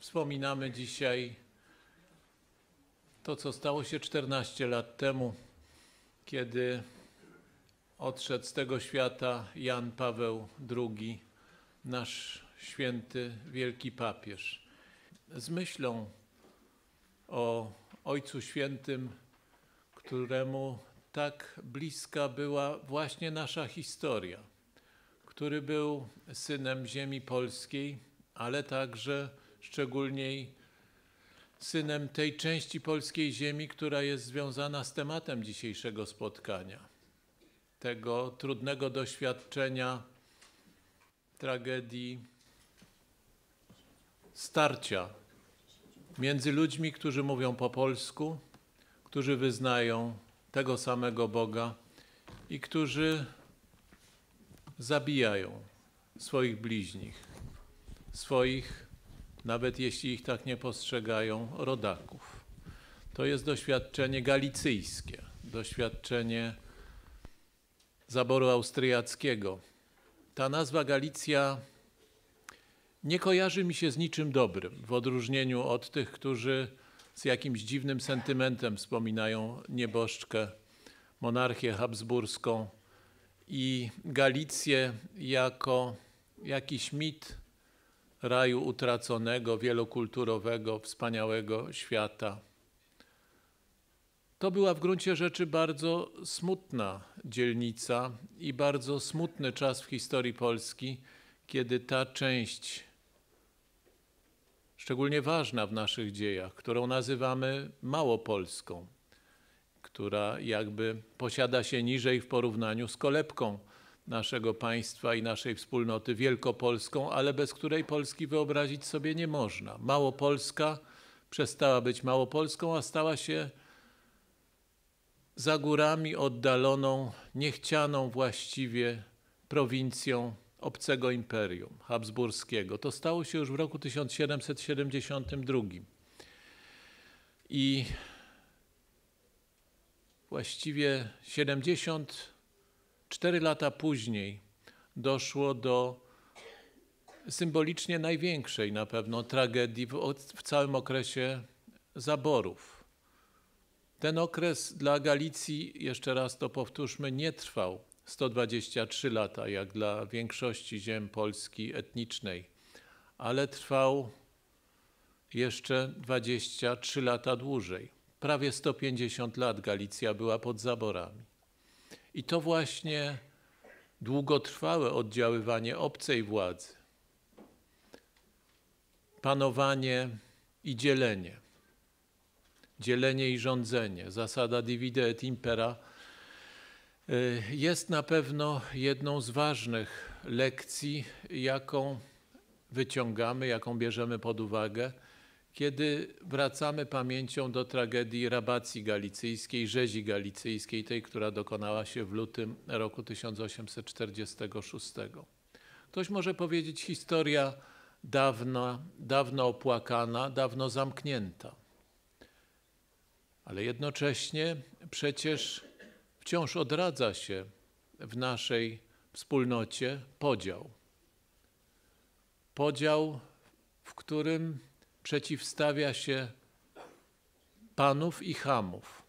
Wspominamy dzisiaj to, co stało się 14 lat temu, kiedy odszedł z tego świata Jan Paweł II, nasz święty wielki papież. Z myślą o Ojcu Świętym, któremu tak bliska była właśnie nasza historia, który był synem ziemi polskiej, ale także szczególnie synem tej części polskiej ziemi, która jest związana z tematem dzisiejszego spotkania. Tego trudnego doświadczenia, tragedii, starcia między ludźmi, którzy mówią po polsku, którzy wyznają tego samego Boga i którzy zabijają swoich bliźnich, swoich nawet jeśli ich tak nie postrzegają, rodaków. To jest doświadczenie galicyjskie, doświadczenie zaboru austriackiego. Ta nazwa Galicja nie kojarzy mi się z niczym dobrym, w odróżnieniu od tych, którzy z jakimś dziwnym sentymentem wspominają nieboszczkę, monarchię habsburską i Galicję jako jakiś mit raju utraconego, wielokulturowego, wspaniałego świata. To była w gruncie rzeczy bardzo smutna dzielnica i bardzo smutny czas w historii Polski, kiedy ta część, szczególnie ważna w naszych dziejach, którą nazywamy Małopolską, która jakby posiada się niżej w porównaniu z kolebką naszego państwa i naszej wspólnoty wielkopolską, ale bez której Polski wyobrazić sobie nie można. Małopolska przestała być Małopolską, a stała się za górami oddaloną, niechcianą właściwie prowincją obcego imperium habsburskiego. To stało się już w roku 1772. I właściwie 70 Cztery lata później doszło do symbolicznie największej na pewno tragedii w, w całym okresie zaborów. Ten okres dla Galicji, jeszcze raz to powtórzmy, nie trwał 123 lata, jak dla większości ziem Polski etnicznej, ale trwał jeszcze 23 lata dłużej. Prawie 150 lat Galicja była pod zaborami. I to właśnie długotrwałe oddziaływanie obcej władzy, panowanie i dzielenie, dzielenie i rządzenie, zasada divide et impera, y, jest na pewno jedną z ważnych lekcji, jaką wyciągamy, jaką bierzemy pod uwagę kiedy wracamy pamięcią do tragedii rabacji galicyjskiej, rzezi galicyjskiej, tej, która dokonała się w lutym roku 1846. Ktoś może powiedzieć, historia dawna, dawno opłakana, dawno zamknięta. Ale jednocześnie przecież wciąż odradza się w naszej wspólnocie podział. Podział, w którym przeciwstawia się panów i chamów.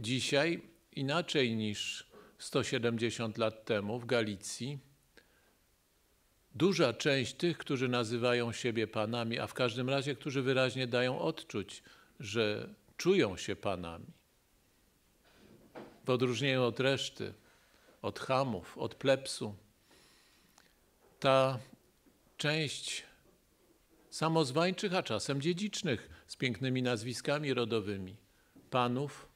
Dzisiaj, inaczej niż 170 lat temu w Galicji, duża część tych, którzy nazywają siebie panami, a w każdym razie, którzy wyraźnie dają odczuć, że czują się panami, w odróżnieniu od reszty, od chamów, od plepsu, ta część samozwańczych, a czasem dziedzicznych, z pięknymi nazwiskami rodowymi. Panów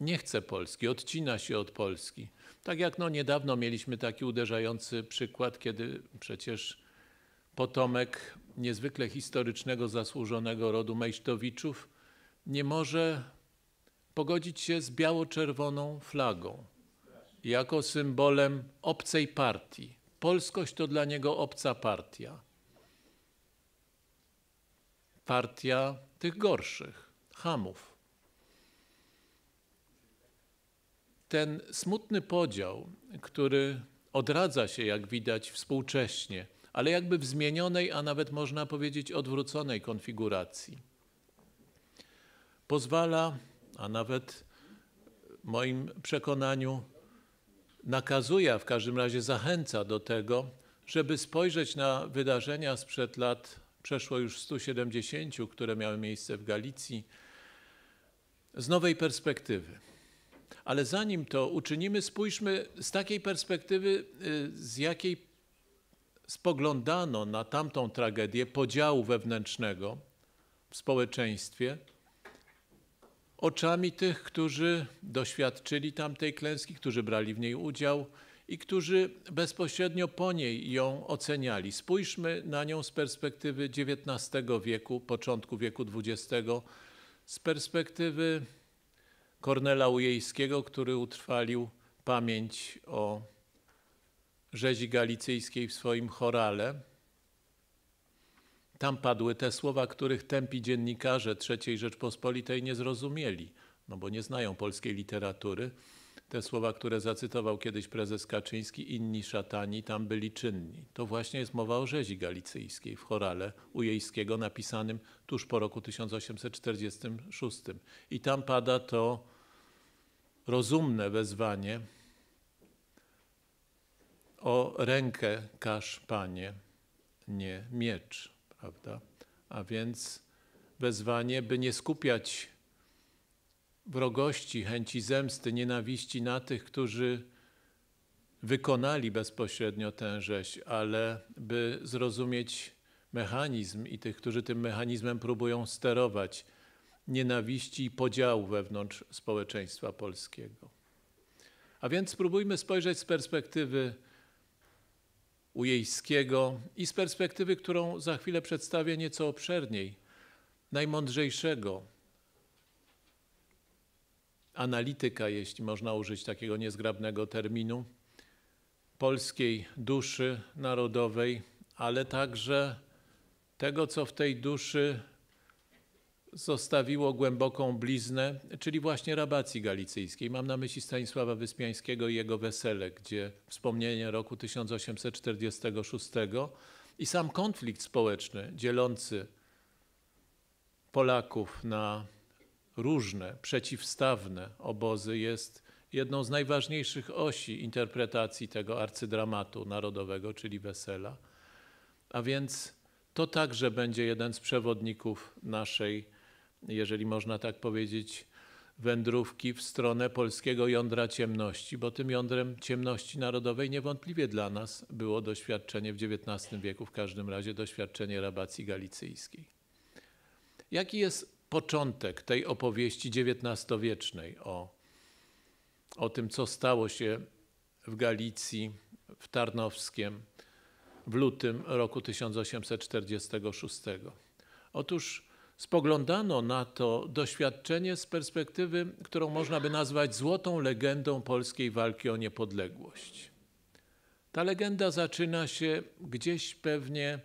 nie chce Polski, odcina się od Polski. Tak jak no, niedawno mieliśmy taki uderzający przykład, kiedy przecież potomek niezwykle historycznego, zasłużonego rodu Mejsztowiczów nie może pogodzić się z biało-czerwoną flagą jako symbolem obcej partii. Polskość to dla niego obca partia partia tych gorszych, hamów. Ten smutny podział, który odradza się, jak widać, współcześnie, ale jakby w zmienionej, a nawet można powiedzieć odwróconej konfiguracji, pozwala, a nawet w moim przekonaniu nakazuje, a w każdym razie zachęca do tego, żeby spojrzeć na wydarzenia sprzed lat przeszło już 170, które miały miejsce w Galicji, z nowej perspektywy. Ale zanim to uczynimy, spójrzmy z takiej perspektywy, y, z jakiej spoglądano na tamtą tragedię podziału wewnętrznego w społeczeństwie, oczami tych, którzy doświadczyli tamtej klęski, którzy brali w niej udział, i którzy bezpośrednio po niej ją oceniali. Spójrzmy na nią z perspektywy XIX wieku, początku wieku XX, z perspektywy Kornela Ujejskiego, który utrwalił pamięć o rzezi galicyjskiej w swoim chorale. Tam padły te słowa, których tempi dziennikarze III Rzeczpospolitej nie zrozumieli, no bo nie znają polskiej literatury. Te słowa, które zacytował kiedyś prezes Kaczyński, inni szatani tam byli czynni. To właśnie jest mowa o rzezi galicyjskiej w chorale ujejskiego napisanym tuż po roku 1846. I tam pada to rozumne wezwanie o rękę kasz Panie, nie miecz, prawda? A więc wezwanie, by nie skupiać wrogości, chęci zemsty, nienawiści na tych, którzy wykonali bezpośrednio tę rzeź, ale by zrozumieć mechanizm i tych, którzy tym mechanizmem próbują sterować, nienawiści i podziału wewnątrz społeczeństwa polskiego. A więc spróbujmy spojrzeć z perspektywy Ujejskiego i z perspektywy, którą za chwilę przedstawię nieco obszerniej, najmądrzejszego analityka, jeśli można użyć takiego niezgrabnego terminu, polskiej duszy narodowej, ale także tego, co w tej duszy zostawiło głęboką bliznę, czyli właśnie rabacji galicyjskiej. Mam na myśli Stanisława Wyspiańskiego i jego wesele, gdzie wspomnienie roku 1846 i sam konflikt społeczny dzielący Polaków na różne, przeciwstawne obozy jest jedną z najważniejszych osi interpretacji tego arcydramatu narodowego, czyli wesela. A więc to także będzie jeden z przewodników naszej, jeżeli można tak powiedzieć, wędrówki w stronę polskiego jądra ciemności, bo tym jądrem ciemności narodowej niewątpliwie dla nas było doświadczenie w XIX wieku, w każdym razie doświadczenie rabacji galicyjskiej. Jaki jest początek tej opowieści XIX-wiecznej o, o tym, co stało się w Galicji, w Tarnowskiem w lutym roku 1846. Otóż spoglądano na to doświadczenie z perspektywy, którą można by nazwać złotą legendą polskiej walki o niepodległość. Ta legenda zaczyna się gdzieś pewnie,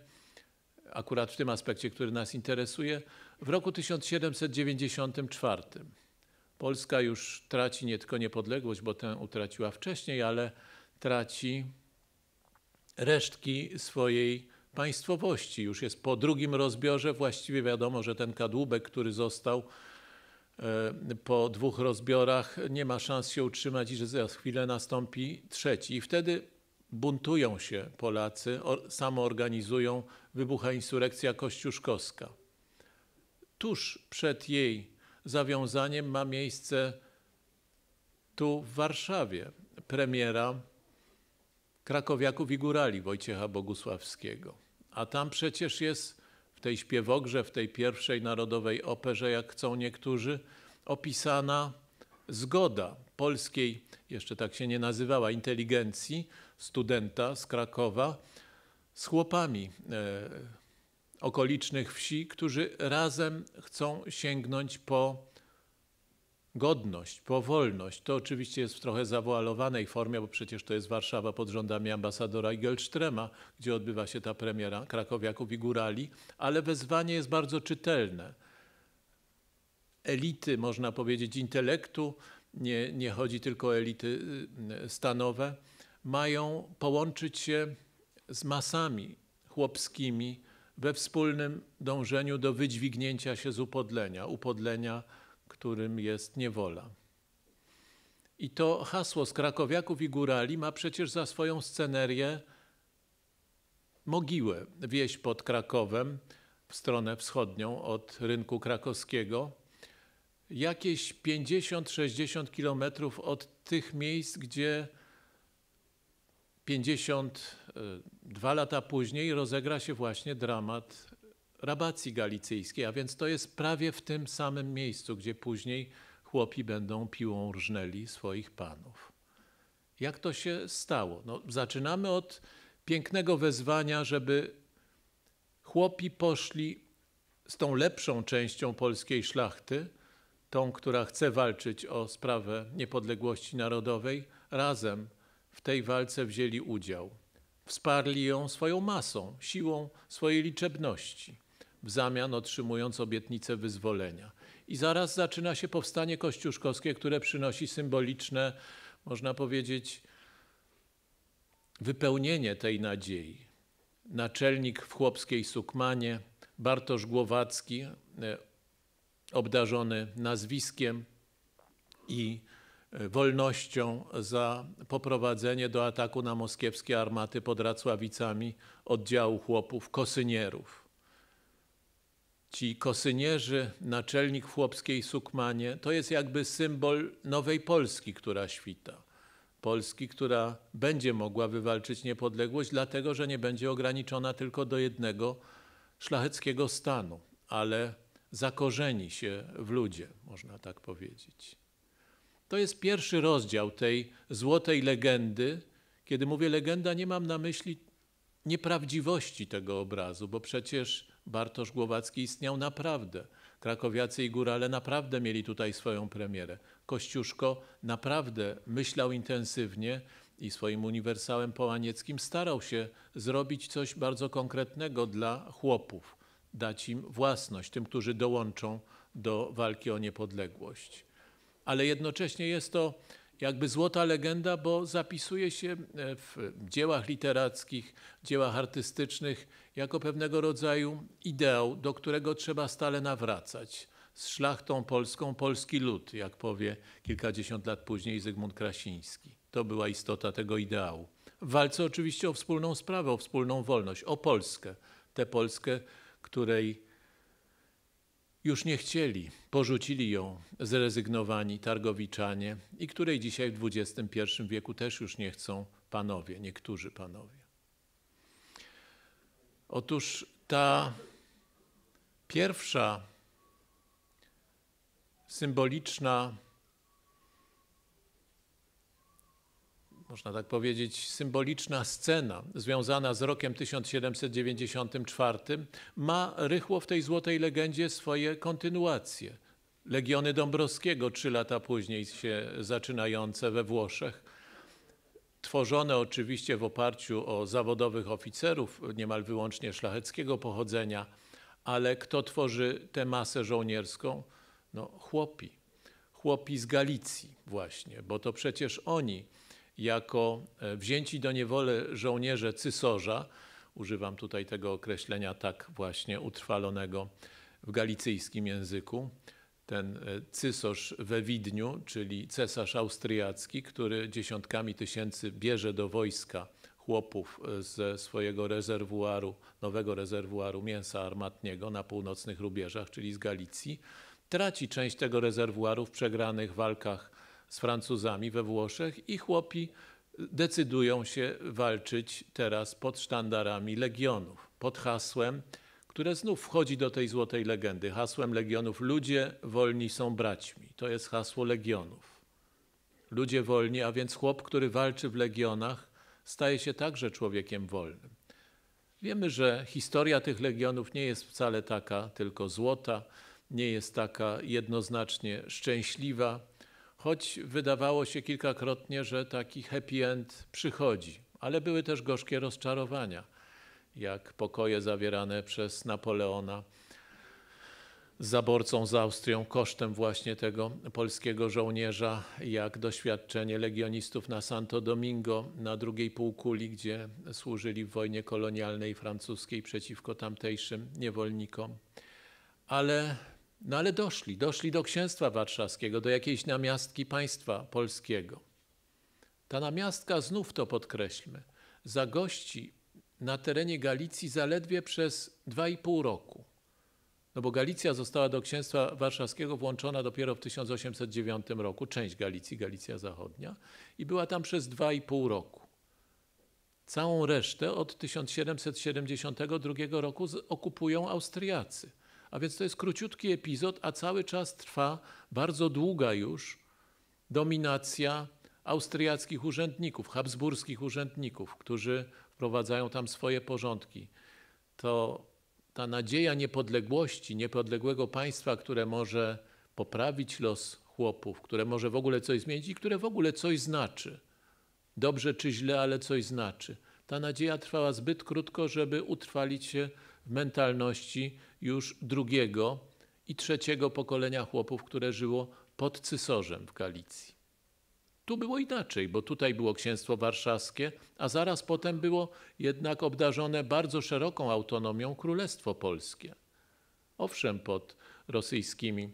akurat w tym aspekcie, który nas interesuje, w roku 1794 Polska już traci nie tylko niepodległość, bo tę utraciła wcześniej, ale traci resztki swojej państwowości. Już jest po drugim rozbiorze. Właściwie wiadomo, że ten kadłubek, który został e, po dwóch rozbiorach, nie ma szans się utrzymać i że za chwilę nastąpi trzeci. I wtedy buntują się Polacy, samoorganizują, wybucha insurekcja kościuszkowska tuż przed jej zawiązaniem ma miejsce tu w Warszawie premiera Krakowiaków i Górali Wojciecha Bogusławskiego. A tam przecież jest w tej śpiewogrze, w tej pierwszej narodowej operze, jak chcą niektórzy, opisana zgoda polskiej, jeszcze tak się nie nazywała, inteligencji, studenta z Krakowa z chłopami e, okolicznych wsi, którzy razem chcą sięgnąć po godność, po wolność. To oczywiście jest w trochę zawoalowanej formie, bo przecież to jest Warszawa pod rządami ambasadora Igelsztrema, gdzie odbywa się ta premiera krakowiaków i górali, ale wezwanie jest bardzo czytelne. Elity, można powiedzieć, intelektu, nie, nie chodzi tylko o elity y, y, stanowe, mają połączyć się z masami chłopskimi, we wspólnym dążeniu do wydźwignięcia się z upodlenia, upodlenia, którym jest niewola. I to hasło z krakowiaków i górali ma przecież za swoją scenerię mogiłę, wieś pod Krakowem, w stronę wschodnią od rynku krakowskiego. Jakieś 50-60 kilometrów od tych miejsc, gdzie 50 Y, dwa lata później rozegra się właśnie dramat Rabacji Galicyjskiej, a więc to jest prawie w tym samym miejscu, gdzie później chłopi będą piłą rżnęli swoich panów. Jak to się stało? No, zaczynamy od pięknego wezwania, żeby chłopi poszli z tą lepszą częścią polskiej szlachty, tą, która chce walczyć o sprawę niepodległości narodowej, razem w tej walce wzięli udział. Wsparli ją swoją masą, siłą swojej liczebności, w zamian otrzymując obietnicę wyzwolenia. I zaraz zaczyna się powstanie kościuszkowskie, które przynosi symboliczne, można powiedzieć, wypełnienie tej nadziei. Naczelnik w chłopskiej sukmanie, Bartosz Głowacki, e, obdarzony nazwiskiem i E, wolnością za poprowadzenie do ataku na moskiewskie armaty pod Racławicami oddziału chłopów kosynierów. Ci kosynierzy, naczelnik chłopskiej Sukmanie, to jest jakby symbol nowej Polski, która świta. Polski, która będzie mogła wywalczyć niepodległość, dlatego że nie będzie ograniczona tylko do jednego szlacheckiego stanu, ale zakorzeni się w ludzie, można tak powiedzieć. To jest pierwszy rozdział tej złotej legendy. Kiedy mówię legenda, nie mam na myśli nieprawdziwości tego obrazu, bo przecież Bartosz Głowacki istniał naprawdę. Krakowiacy i górale naprawdę mieli tutaj swoją premierę. Kościuszko naprawdę myślał intensywnie i swoim uniwersałem połanieckim starał się zrobić coś bardzo konkretnego dla chłopów, dać im własność, tym, którzy dołączą do walki o niepodległość ale jednocześnie jest to jakby złota legenda, bo zapisuje się e, w dziełach literackich, dziełach artystycznych jako pewnego rodzaju ideał, do którego trzeba stale nawracać. Z szlachtą polską polski lud, jak powie kilkadziesiąt lat później Zygmunt Krasiński. To była istota tego ideału. W walce oczywiście o wspólną sprawę, o wspólną wolność, o Polskę. Tę Polskę, której już nie chcieli, porzucili ją zrezygnowani targowiczanie i której dzisiaj w XXI wieku też już nie chcą panowie, niektórzy panowie. Otóż ta pierwsza symboliczna można tak powiedzieć, symboliczna scena związana z rokiem 1794 ma rychło w tej złotej legendzie swoje kontynuacje. Legiony Dąbrowskiego trzy lata później się zaczynające we Włoszech, tworzone oczywiście w oparciu o zawodowych oficerów niemal wyłącznie szlacheckiego pochodzenia, ale kto tworzy tę masę żołnierską? No chłopi. Chłopi z Galicji właśnie, bo to przecież oni jako e, wzięci do niewolę żołnierze Cysorza, używam tutaj tego określenia tak właśnie utrwalonego w galicyjskim języku, ten e, cysorz we Widniu, czyli cesarz austriacki, który dziesiątkami tysięcy bierze do wojska chłopów e, ze swojego rezerwuaru, nowego rezerwuaru mięsa armatniego na północnych rubieżach, czyli z Galicji, traci część tego rezerwuaru w przegranych walkach z Francuzami we Włoszech i chłopi decydują się walczyć teraz pod sztandarami legionów, pod hasłem, które znów wchodzi do tej złotej legendy, hasłem legionów ludzie wolni są braćmi. To jest hasło legionów. Ludzie wolni, a więc chłop, który walczy w legionach, staje się także człowiekiem wolnym. Wiemy, że historia tych legionów nie jest wcale taka tylko złota, nie jest taka jednoznacznie szczęśliwa choć wydawało się kilkakrotnie, że taki happy end przychodzi. Ale były też gorzkie rozczarowania, jak pokoje zawierane przez Napoleona z zaborcą z Austrią kosztem właśnie tego polskiego żołnierza, jak doświadczenie legionistów na Santo Domingo na drugiej półkuli, gdzie służyli w wojnie kolonialnej francuskiej przeciwko tamtejszym niewolnikom. Ale no ale doszli, doszli do Księstwa Warszawskiego, do jakiejś namiastki państwa polskiego. Ta namiastka, znów to podkreślmy, zagości na terenie Galicji zaledwie przez 2,5 roku. No bo Galicja została do Księstwa Warszawskiego włączona dopiero w 1809 roku, część Galicji, Galicja Zachodnia, i była tam przez 2,5 roku. Całą resztę od 1772 roku okupują Austriacy. A więc to jest króciutki epizod, a cały czas trwa bardzo długa już dominacja austriackich urzędników, habsburskich urzędników, którzy wprowadzają tam swoje porządki. To ta nadzieja niepodległości, niepodległego państwa, które może poprawić los chłopów, które może w ogóle coś zmienić i które w ogóle coś znaczy. Dobrze czy źle, ale coś znaczy. Ta nadzieja trwała zbyt krótko, żeby utrwalić się w mentalności już drugiego i trzeciego pokolenia chłopów, które żyło pod Cysorzem w Galicji. Tu było inaczej, bo tutaj było księstwo warszawskie, a zaraz potem było jednak obdarzone bardzo szeroką autonomią Królestwo Polskie. Owszem, pod rosyjskimi,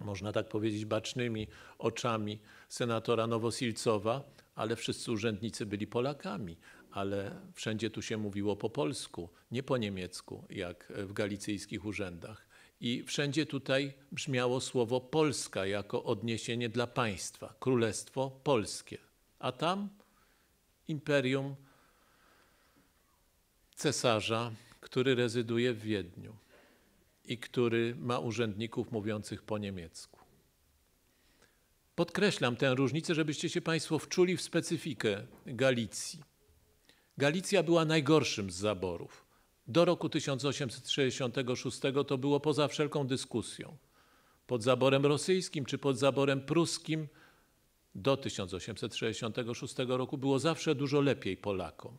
można tak powiedzieć, bacznymi oczami senatora Nowosilcowa, ale wszyscy urzędnicy byli Polakami, ale wszędzie tu się mówiło po polsku, nie po niemiecku, jak w galicyjskich urzędach. I wszędzie tutaj brzmiało słowo Polska jako odniesienie dla państwa, królestwo polskie. A tam imperium cesarza, który rezyduje w Wiedniu i który ma urzędników mówiących po niemiecku. Podkreślam tę różnicę, żebyście się Państwo wczuli w specyfikę Galicji. Galicja była najgorszym z zaborów. Do roku 1866 to było poza wszelką dyskusją. Pod zaborem rosyjskim czy pod zaborem pruskim do 1866 roku było zawsze dużo lepiej Polakom,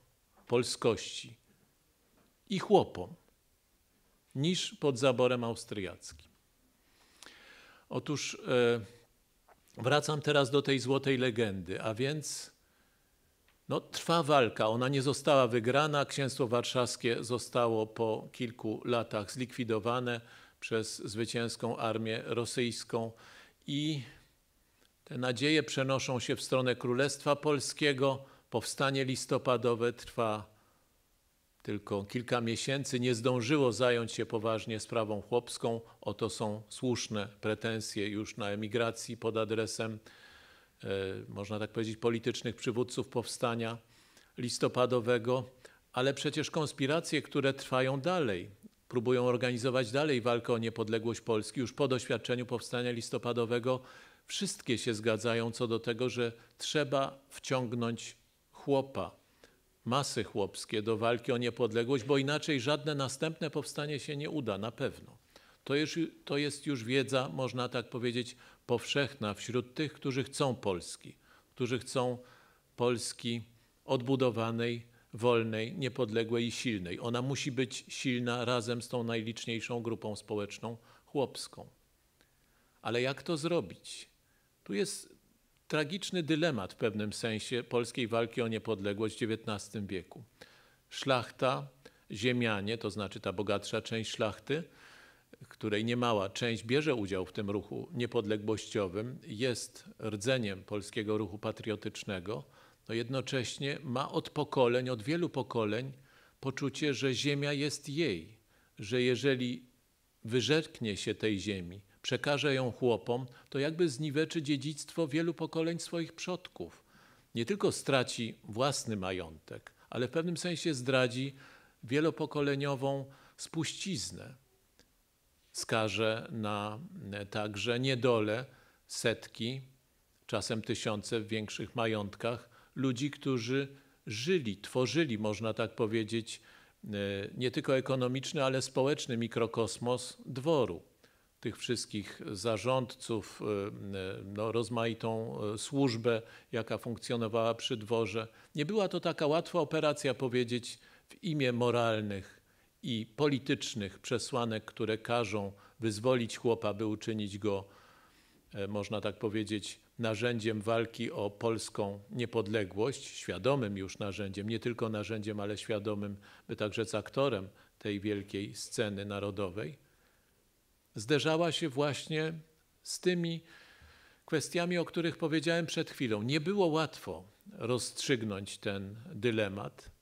polskości i chłopom niż pod zaborem austriackim. Otóż e, wracam teraz do tej złotej legendy, a więc no, trwa walka, ona nie została wygrana. Księstwo warszawskie zostało po kilku latach zlikwidowane przez zwycięską armię rosyjską i te nadzieje przenoszą się w stronę Królestwa Polskiego. Powstanie listopadowe trwa tylko kilka miesięcy. Nie zdążyło zająć się poważnie sprawą chłopską. Oto są słuszne pretensje już na emigracji pod adresem E, można tak powiedzieć, politycznych przywódców powstania listopadowego, ale przecież konspiracje, które trwają dalej, próbują organizować dalej walkę o niepodległość Polski już po doświadczeniu powstania listopadowego, wszystkie się zgadzają co do tego, że trzeba wciągnąć chłopa, masy chłopskie do walki o niepodległość, bo inaczej żadne następne powstanie się nie uda na pewno. To jest, to jest już wiedza, można tak powiedzieć, powszechna wśród tych, którzy chcą Polski, którzy chcą Polski odbudowanej, wolnej, niepodległej i silnej. Ona musi być silna razem z tą najliczniejszą grupą społeczną chłopską. Ale jak to zrobić? Tu jest tragiczny dylemat w pewnym sensie polskiej walki o niepodległość w XIX wieku. Szlachta, ziemianie, to znaczy ta bogatsza część szlachty, której niemała część bierze udział w tym ruchu niepodległościowym, jest rdzeniem polskiego ruchu patriotycznego, to jednocześnie ma od pokoleń, od wielu pokoleń poczucie, że ziemia jest jej, że jeżeli wyrzeknie się tej ziemi, przekaże ją chłopom, to jakby zniweczy dziedzictwo wielu pokoleń swoich przodków. Nie tylko straci własny majątek, ale w pewnym sensie zdradzi wielopokoleniową spuściznę skaże na e, także niedole setki, czasem tysiące w większych majątkach ludzi, którzy żyli, tworzyli, można tak powiedzieć, e, nie tylko ekonomiczny, ale społeczny mikrokosmos dworu. Tych wszystkich zarządców, e, no, rozmaitą służbę, jaka funkcjonowała przy dworze. Nie była to taka łatwa operacja powiedzieć w imię moralnych i politycznych przesłanek, które każą wyzwolić chłopa, by uczynić go, e, można tak powiedzieć, narzędziem walki o polską niepodległość, świadomym już narzędziem, nie tylko narzędziem, ale świadomym, by także z aktorem tej wielkiej sceny narodowej, zderzała się właśnie z tymi kwestiami, o których powiedziałem przed chwilą. Nie było łatwo rozstrzygnąć ten dylemat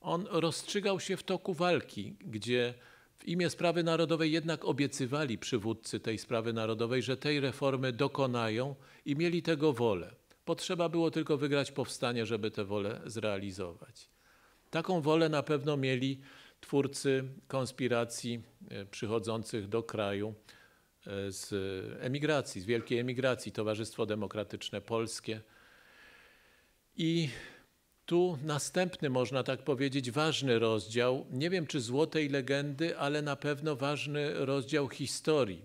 on rozstrzygał się w toku walki, gdzie w imię sprawy narodowej jednak obiecywali przywódcy tej sprawy narodowej, że tej reformy dokonają i mieli tego wolę. Potrzeba było tylko wygrać powstanie, żeby tę wolę zrealizować. Taką wolę na pewno mieli twórcy konspiracji e, przychodzących do kraju e, z emigracji, z wielkiej emigracji, Towarzystwo Demokratyczne Polskie. I tu następny, można tak powiedzieć, ważny rozdział, nie wiem czy złotej legendy, ale na pewno ważny rozdział historii,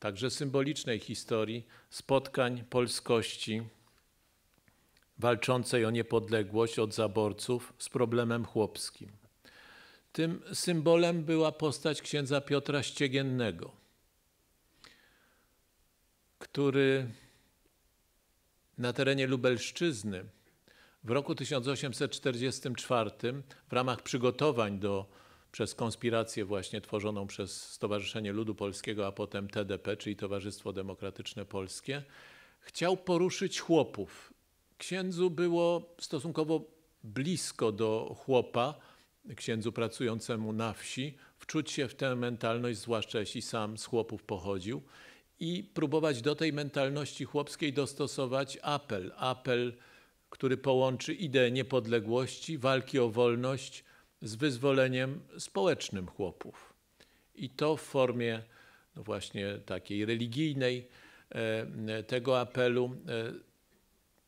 także symbolicznej historii, spotkań polskości walczącej o niepodległość od zaborców z problemem chłopskim. Tym symbolem była postać księdza Piotra Ściegiennego, który na terenie Lubelszczyzny w roku 1844 w ramach przygotowań do, przez konspirację właśnie tworzoną przez Stowarzyszenie Ludu Polskiego, a potem TDP, czyli Towarzystwo Demokratyczne Polskie, chciał poruszyć chłopów. Księdzu było stosunkowo blisko do chłopa, księdzu pracującemu na wsi, wczuć się w tę mentalność, zwłaszcza jeśli sam z chłopów pochodził i próbować do tej mentalności chłopskiej dostosować apel. Apel, który połączy ideę niepodległości, walki o wolność z wyzwoleniem społecznym chłopów. I to w formie no właśnie takiej religijnej e, tego apelu e,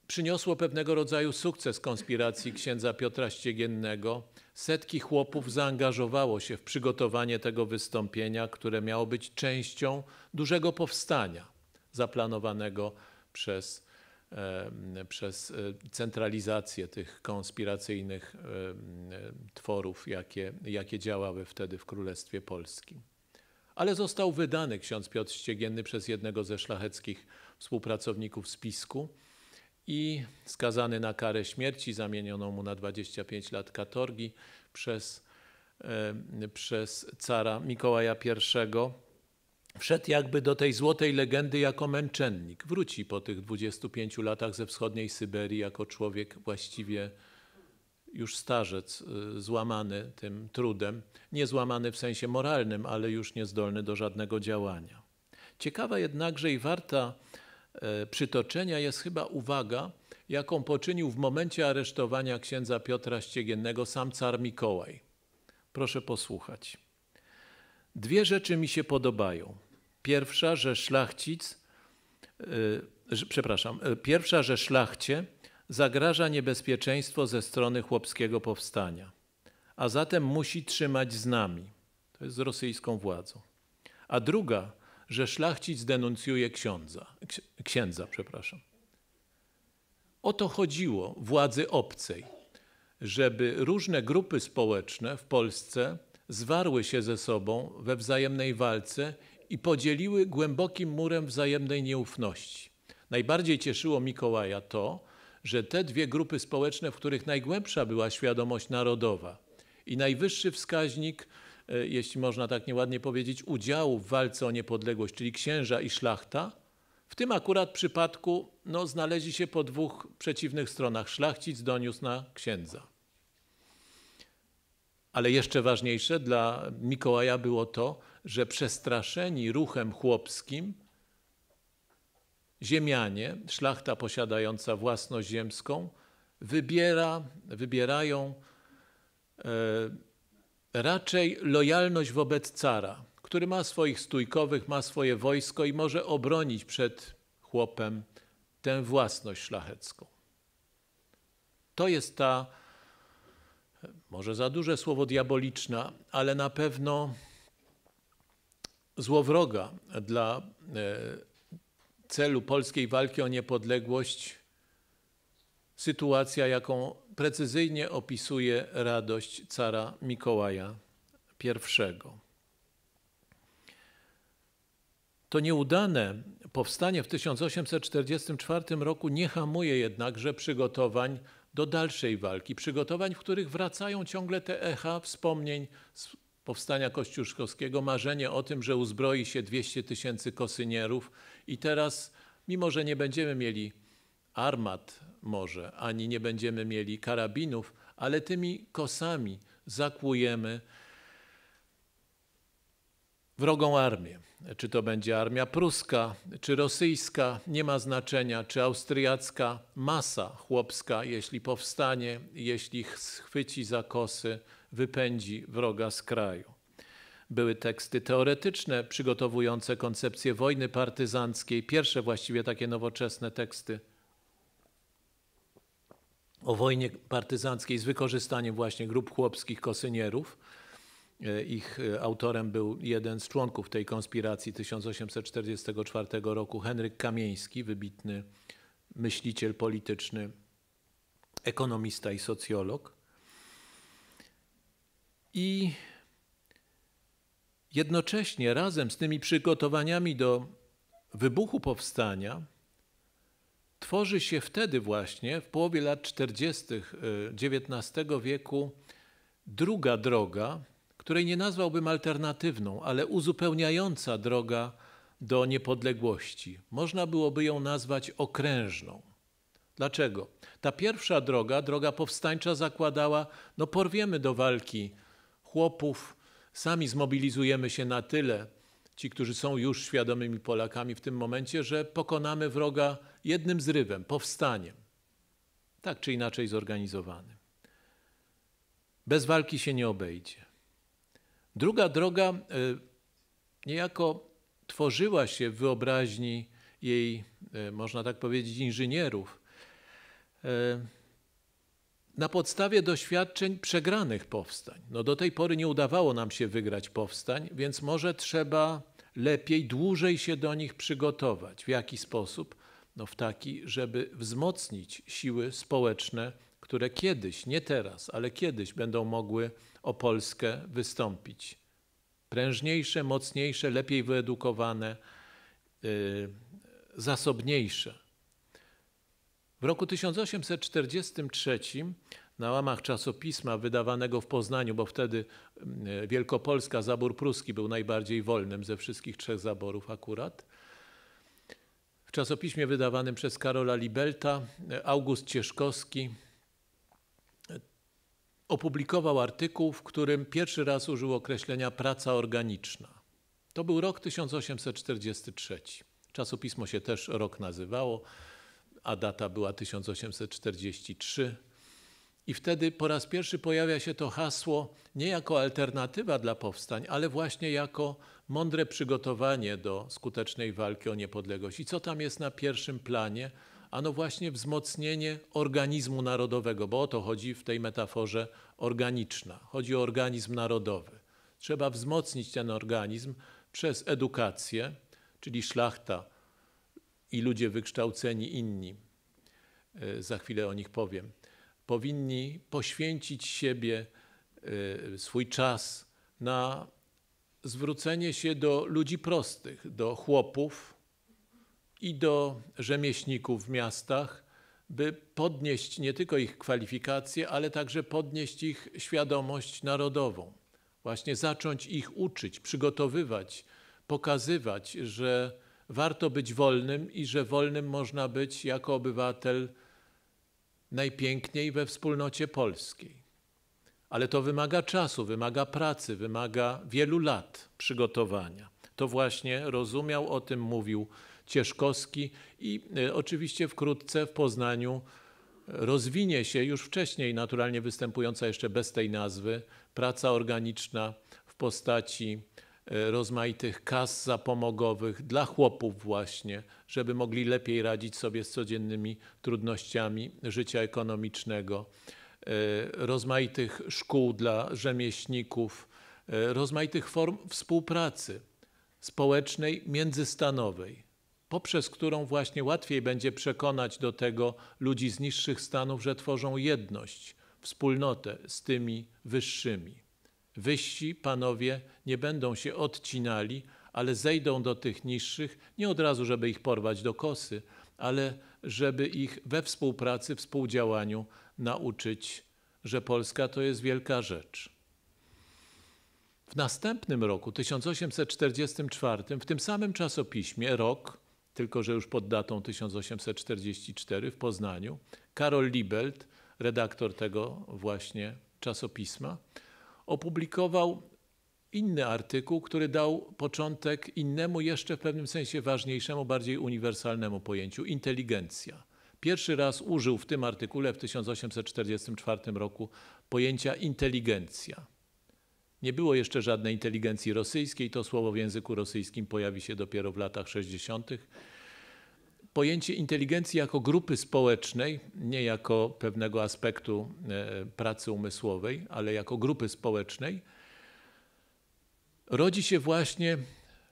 przyniosło pewnego rodzaju sukces konspiracji księdza Piotra Ściegiennego Setki chłopów zaangażowało się w przygotowanie tego wystąpienia, które miało być częścią dużego powstania zaplanowanego przez, przez e, centralizację tych konspiracyjnych tworów, jakie, jakie działały wtedy w Królestwie Polskim. Ale został wydany ksiądz Piotr Ściegienny przez jednego ze szlacheckich współpracowników spisku i skazany na karę śmierci, zamienioną mu na 25 lat katorgi przez, przez cara Mikołaja I. Wszedł jakby do tej złotej legendy jako męczennik. Wróci po tych 25 latach ze wschodniej Syberii jako człowiek właściwie już starzec, y, złamany tym trudem. Nie złamany w sensie moralnym, ale już niezdolny do żadnego działania. Ciekawa jednakże i warta E, przytoczenia jest chyba uwaga, jaką poczynił w momencie aresztowania księdza Piotra Ściegiennego sam car Mikołaj. Proszę posłuchać. Dwie rzeczy mi się podobają. Pierwsza, że szlachcic, e, przepraszam, e, pierwsza, że szlachcie zagraża niebezpieczeństwo ze strony chłopskiego powstania, a zatem musi trzymać z nami, to jest z rosyjską władzą. A druga, że szlachcic denuncjuje księdza. księdza przepraszam. O to chodziło władzy obcej, żeby różne grupy społeczne w Polsce zwarły się ze sobą we wzajemnej walce i podzieliły głębokim murem wzajemnej nieufności. Najbardziej cieszyło Mikołaja to, że te dwie grupy społeczne, w których najgłębsza była świadomość narodowa i najwyższy wskaźnik E, jeśli można tak nieładnie powiedzieć, udziału w walce o niepodległość, czyli księża i szlachta. W tym akurat przypadku no, znaleźli się po dwóch przeciwnych stronach. Szlachcic doniósł na księdza. Ale jeszcze ważniejsze dla Mikołaja było to, że przestraszeni ruchem chłopskim, ziemianie, szlachta posiadająca własność ziemską, wybiera, wybierają e, raczej lojalność wobec cara, który ma swoich stójkowych, ma swoje wojsko i może obronić przed chłopem tę własność szlachecką. To jest ta, może za duże słowo diaboliczna, ale na pewno złowroga dla e, celu polskiej walki o niepodległość sytuacja, jaką precyzyjnie opisuje radość cara Mikołaja I. To nieudane powstanie w 1844 roku nie hamuje jednakże przygotowań do dalszej walki, przygotowań, w których wracają ciągle te echa wspomnień z powstania kościuszkowskiego, marzenie o tym, że uzbroi się 200 tysięcy kosynierów i teraz, mimo że nie będziemy mieli armat może, ani nie będziemy mieli karabinów, ale tymi kosami zakłujemy wrogą armię. Czy to będzie armia pruska, czy rosyjska, nie ma znaczenia, czy austriacka, masa chłopska, jeśli powstanie, jeśli schwyci za kosy, wypędzi wroga z kraju. Były teksty teoretyczne przygotowujące koncepcję wojny partyzanckiej, pierwsze właściwie takie nowoczesne teksty o wojnie partyzanckiej z wykorzystaniem właśnie grup chłopskich kosynierów. E, ich e, autorem był jeden z członków tej konspiracji 1844 roku, Henryk Kamieński, wybitny myśliciel polityczny, ekonomista i socjolog. I jednocześnie razem z tymi przygotowaniami do wybuchu powstania tworzy się wtedy właśnie, w połowie lat 40. XIX e, wieku, druga droga, której nie nazwałbym alternatywną, ale uzupełniająca droga do niepodległości. Można byłoby ją nazwać okrężną. Dlaczego? Ta pierwsza droga, droga powstańcza, zakładała, no porwiemy do walki chłopów, sami zmobilizujemy się na tyle, ci, którzy są już świadomymi Polakami w tym momencie, że pokonamy wroga jednym zrywem, powstaniem, tak czy inaczej zorganizowanym. Bez walki się nie obejdzie. Druga droga e, niejako tworzyła się w wyobraźni jej, e, można tak powiedzieć, inżynierów e, na podstawie doświadczeń przegranych powstań. No do tej pory nie udawało nam się wygrać powstań, więc może trzeba lepiej, dłużej się do nich przygotować. W jaki sposób? No w taki, żeby wzmocnić siły społeczne, które kiedyś, nie teraz, ale kiedyś będą mogły o Polskę wystąpić. Prężniejsze, mocniejsze, lepiej wyedukowane, yy, zasobniejsze. W roku 1843 na łamach czasopisma wydawanego w Poznaniu, bo wtedy mm, e, Wielkopolska, zabór pruski był najbardziej wolnym ze wszystkich trzech zaborów akurat. W czasopiśmie wydawanym przez Karola Libelta e, August Cieszkowski e, opublikował artykuł, w którym pierwszy raz użył określenia praca organiczna. To był rok 1843. Czasopismo się też rok nazywało a data była 1843. I wtedy po raz pierwszy pojawia się to hasło nie jako alternatywa dla powstań, ale właśnie jako mądre przygotowanie do skutecznej walki o niepodległość. I co tam jest na pierwszym planie? Ano właśnie wzmocnienie organizmu narodowego, bo o to chodzi w tej metaforze organiczna. Chodzi o organizm narodowy. Trzeba wzmocnić ten organizm przez edukację, czyli szlachta i ludzie wykształceni inni, e, za chwilę o nich powiem, powinni poświęcić siebie, e, swój czas na zwrócenie się do ludzi prostych, do chłopów i do rzemieślników w miastach, by podnieść nie tylko ich kwalifikacje, ale także podnieść ich świadomość narodową. Właśnie zacząć ich uczyć, przygotowywać, pokazywać, że warto być wolnym i że wolnym można być jako obywatel najpiękniej we wspólnocie polskiej. Ale to wymaga czasu, wymaga pracy, wymaga wielu lat przygotowania. To właśnie rozumiał, o tym mówił Cieszkowski i e, oczywiście wkrótce w Poznaniu rozwinie się już wcześniej naturalnie występująca jeszcze bez tej nazwy praca organiczna w postaci E, rozmaitych kas zapomogowych dla chłopów właśnie, żeby mogli lepiej radzić sobie z codziennymi trudnościami życia ekonomicznego, e, rozmaitych szkół dla rzemieślników, e, rozmaitych form współpracy społecznej, międzystanowej, poprzez którą właśnie łatwiej będzie przekonać do tego ludzi z niższych stanów, że tworzą jedność, wspólnotę z tymi wyższymi. Wyści panowie nie będą się odcinali, ale zejdą do tych niższych, nie od razu, żeby ich porwać do kosy, ale żeby ich we współpracy, współdziałaniu nauczyć, że Polska to jest wielka rzecz. W następnym roku, 1844, w tym samym czasopiśmie, rok, tylko że już pod datą 1844 w Poznaniu, Karol Libelt, redaktor tego właśnie czasopisma, opublikował inny artykuł, który dał początek innemu, jeszcze w pewnym sensie ważniejszemu, bardziej uniwersalnemu pojęciu inteligencja. Pierwszy raz użył w tym artykule w 1844 roku pojęcia inteligencja. Nie było jeszcze żadnej inteligencji rosyjskiej, to słowo w języku rosyjskim pojawi się dopiero w latach 60 pojęcie inteligencji jako grupy społecznej, nie jako pewnego aspektu e, pracy umysłowej, ale jako grupy społecznej, rodzi się właśnie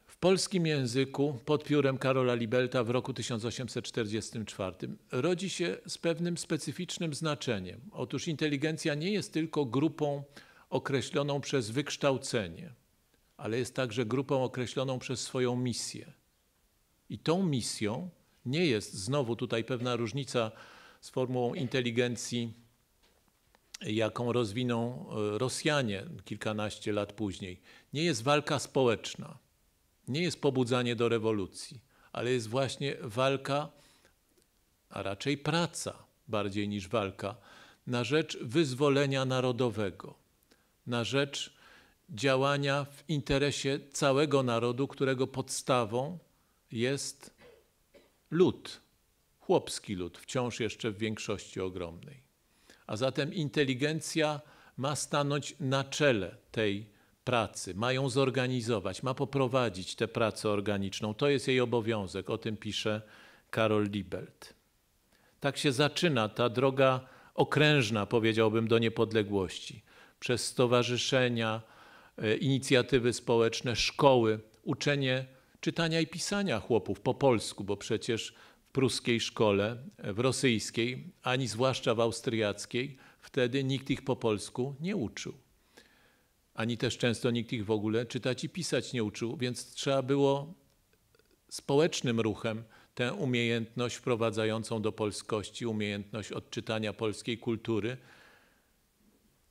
w polskim języku pod piórem Karola Libelta w roku 1844. Rodzi się z pewnym specyficznym znaczeniem. Otóż inteligencja nie jest tylko grupą określoną przez wykształcenie, ale jest także grupą określoną przez swoją misję. I tą misją nie jest znowu tutaj pewna różnica z formułą inteligencji, jaką rozwiną e, Rosjanie kilkanaście lat później. Nie jest walka społeczna, nie jest pobudzanie do rewolucji, ale jest właśnie walka, a raczej praca bardziej niż walka, na rzecz wyzwolenia narodowego, na rzecz działania w interesie całego narodu, którego podstawą jest lud, chłopski lud, wciąż jeszcze w większości ogromnej. A zatem inteligencja ma stanąć na czele tej pracy, ma ją zorganizować, ma poprowadzić tę pracę organiczną. To jest jej obowiązek, o tym pisze Karol Liebelt. Tak się zaczyna ta droga okrężna, powiedziałbym, do niepodległości. Przez stowarzyszenia, e, inicjatywy społeczne, szkoły, uczenie czytania i pisania chłopów po polsku, bo przecież w pruskiej szkole, e, w rosyjskiej, ani zwłaszcza w austriackiej, wtedy nikt ich po polsku nie uczył. Ani też często nikt ich w ogóle czytać i pisać nie uczył, więc trzeba było społecznym ruchem tę umiejętność wprowadzającą do polskości, umiejętność odczytania polskiej kultury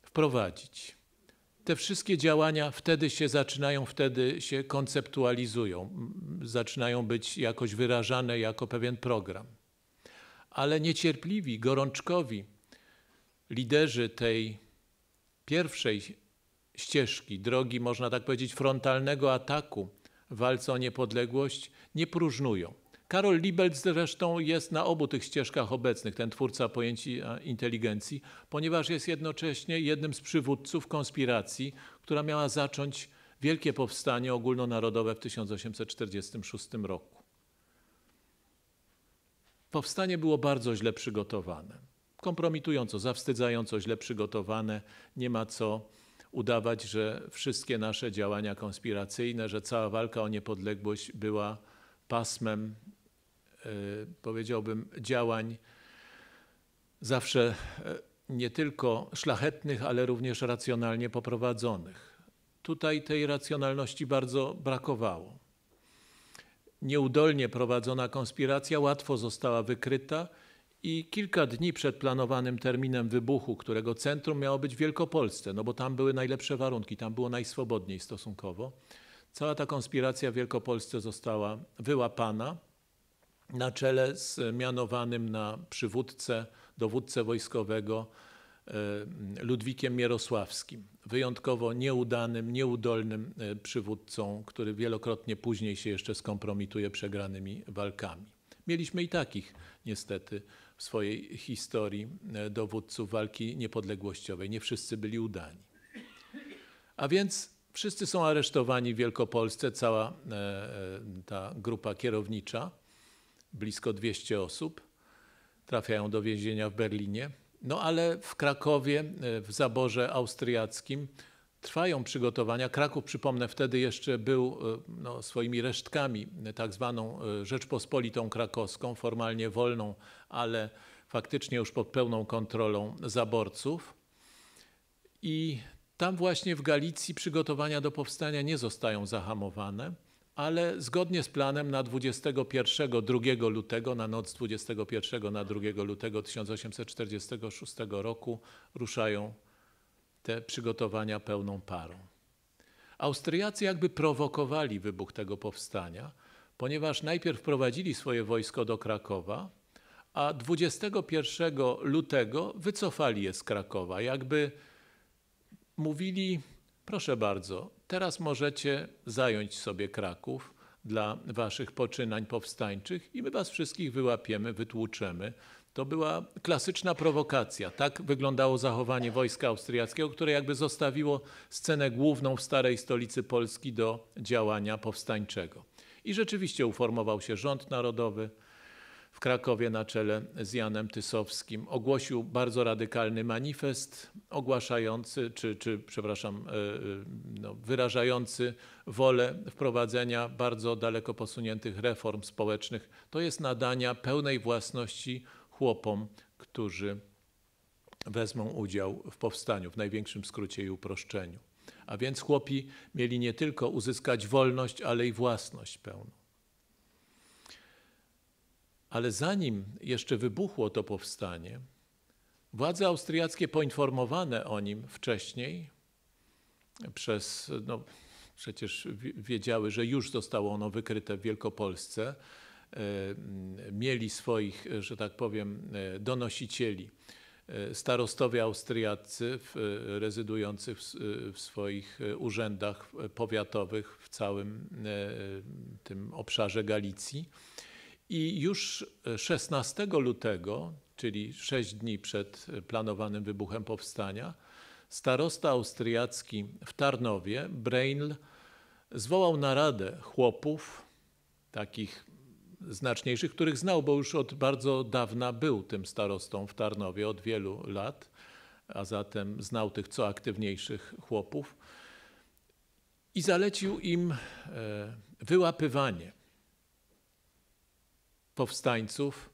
wprowadzić te wszystkie działania wtedy się zaczynają, wtedy się konceptualizują, zaczynają być jakoś wyrażane jako pewien program. Ale niecierpliwi, gorączkowi liderzy tej pierwszej ścieżki, drogi, można tak powiedzieć, frontalnego ataku w walce o niepodległość, nie próżnują. Karol Liebelt zresztą jest na obu tych ścieżkach obecnych, ten twórca pojęcia e, inteligencji, ponieważ jest jednocześnie jednym z przywódców konspiracji, która miała zacząć wielkie powstanie ogólnonarodowe w 1846 roku. Powstanie było bardzo źle przygotowane. Kompromitująco, zawstydzająco źle przygotowane. Nie ma co udawać, że wszystkie nasze działania konspiracyjne, że cała walka o niepodległość była pasmem, e, powiedziałbym, działań zawsze e, nie tylko szlachetnych, ale również racjonalnie poprowadzonych. Tutaj tej racjonalności bardzo brakowało. Nieudolnie prowadzona konspiracja łatwo została wykryta i kilka dni przed planowanym terminem wybuchu, którego centrum miało być w Wielkopolsce, no bo tam były najlepsze warunki, tam było najswobodniej stosunkowo, Cała ta konspiracja w Wielkopolsce została wyłapana na czele z mianowanym na przywódcę, dowódcę wojskowego e, Ludwikiem Mierosławskim, wyjątkowo nieudanym, nieudolnym e, przywódcą, który wielokrotnie później się jeszcze skompromituje przegranymi walkami. Mieliśmy i takich niestety w swojej historii e, dowódców walki niepodległościowej. Nie wszyscy byli udani. A więc Wszyscy są aresztowani w Wielkopolsce, cała e, e, ta grupa kierownicza, blisko 200 osób, trafiają do więzienia w Berlinie. No ale w Krakowie, e, w zaborze austriackim, trwają przygotowania. Kraków, przypomnę, wtedy jeszcze był no, swoimi resztkami tak zwaną Rzeczpospolitą Krakowską, formalnie wolną, ale faktycznie już pod pełną kontrolą zaborców. I tam właśnie w Galicji przygotowania do powstania nie zostają zahamowane, ale zgodnie z planem na 21 2 lutego, na noc 21 na 2 lutego 1846 roku ruszają te przygotowania pełną parą. Austriacy jakby prowokowali wybuch tego powstania, ponieważ najpierw prowadzili swoje wojsko do Krakowa, a 21 lutego wycofali je z Krakowa, jakby mówili, proszę bardzo, teraz możecie zająć sobie Kraków dla waszych poczynań powstańczych i my was wszystkich wyłapiemy, wytłuczemy. To była klasyczna prowokacja. Tak wyglądało zachowanie wojska austriackiego, które jakby zostawiło scenę główną w starej stolicy Polski do działania powstańczego. I rzeczywiście uformował się rząd narodowy, w Krakowie na czele z Janem Tysowskim ogłosił bardzo radykalny manifest ogłaszający, czy, czy przepraszam, e, e, no, wyrażający wolę wprowadzenia bardzo daleko posuniętych reform społecznych. To jest nadania pełnej własności chłopom, którzy wezmą udział w powstaniu, w największym skrócie i uproszczeniu. A więc chłopi mieli nie tylko uzyskać wolność, ale i własność pełną. Ale zanim jeszcze wybuchło to powstanie, władze austriackie poinformowane o nim wcześniej przez, no, przecież wiedziały, że już zostało ono wykryte w Wielkopolsce, e, mieli swoich, że tak powiem, e, donosicieli. E, starostowie austriaccy rezydujący w swoich urzędach powiatowych w całym tym obszarze Galicji i już 16 lutego, czyli sześć dni przed planowanym wybuchem powstania, starosta austriacki w Tarnowie, Brainl, zwołał naradę chłopów, takich znaczniejszych, których znał, bo już od bardzo dawna był tym starostą w Tarnowie, od wielu lat, a zatem znał tych co aktywniejszych chłopów i zalecił im e, wyłapywanie powstańców,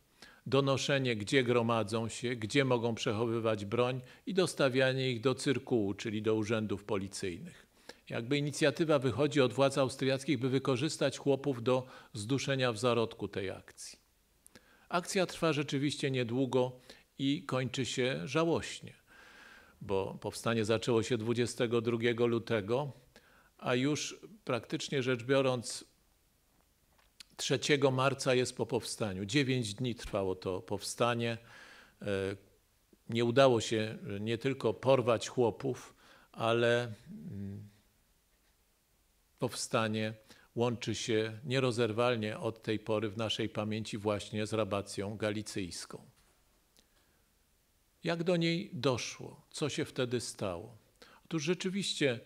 donoszenie, gdzie gromadzą się, gdzie mogą przechowywać broń i dostawianie ich do cyrkułu, czyli do urzędów policyjnych. Jakby inicjatywa wychodzi od władz austriackich, by wykorzystać chłopów do zduszenia w zarodku tej akcji. Akcja trwa rzeczywiście niedługo i kończy się żałośnie, bo powstanie zaczęło się 22 lutego, a już praktycznie rzecz biorąc 3 marca jest po powstaniu. 9 dni trwało to powstanie. E, nie udało się e, nie tylko porwać chłopów, ale mm, powstanie łączy się nierozerwalnie od tej pory w naszej pamięci właśnie z rabacją galicyjską. Jak do niej doszło? Co się wtedy stało? Otóż rzeczywiście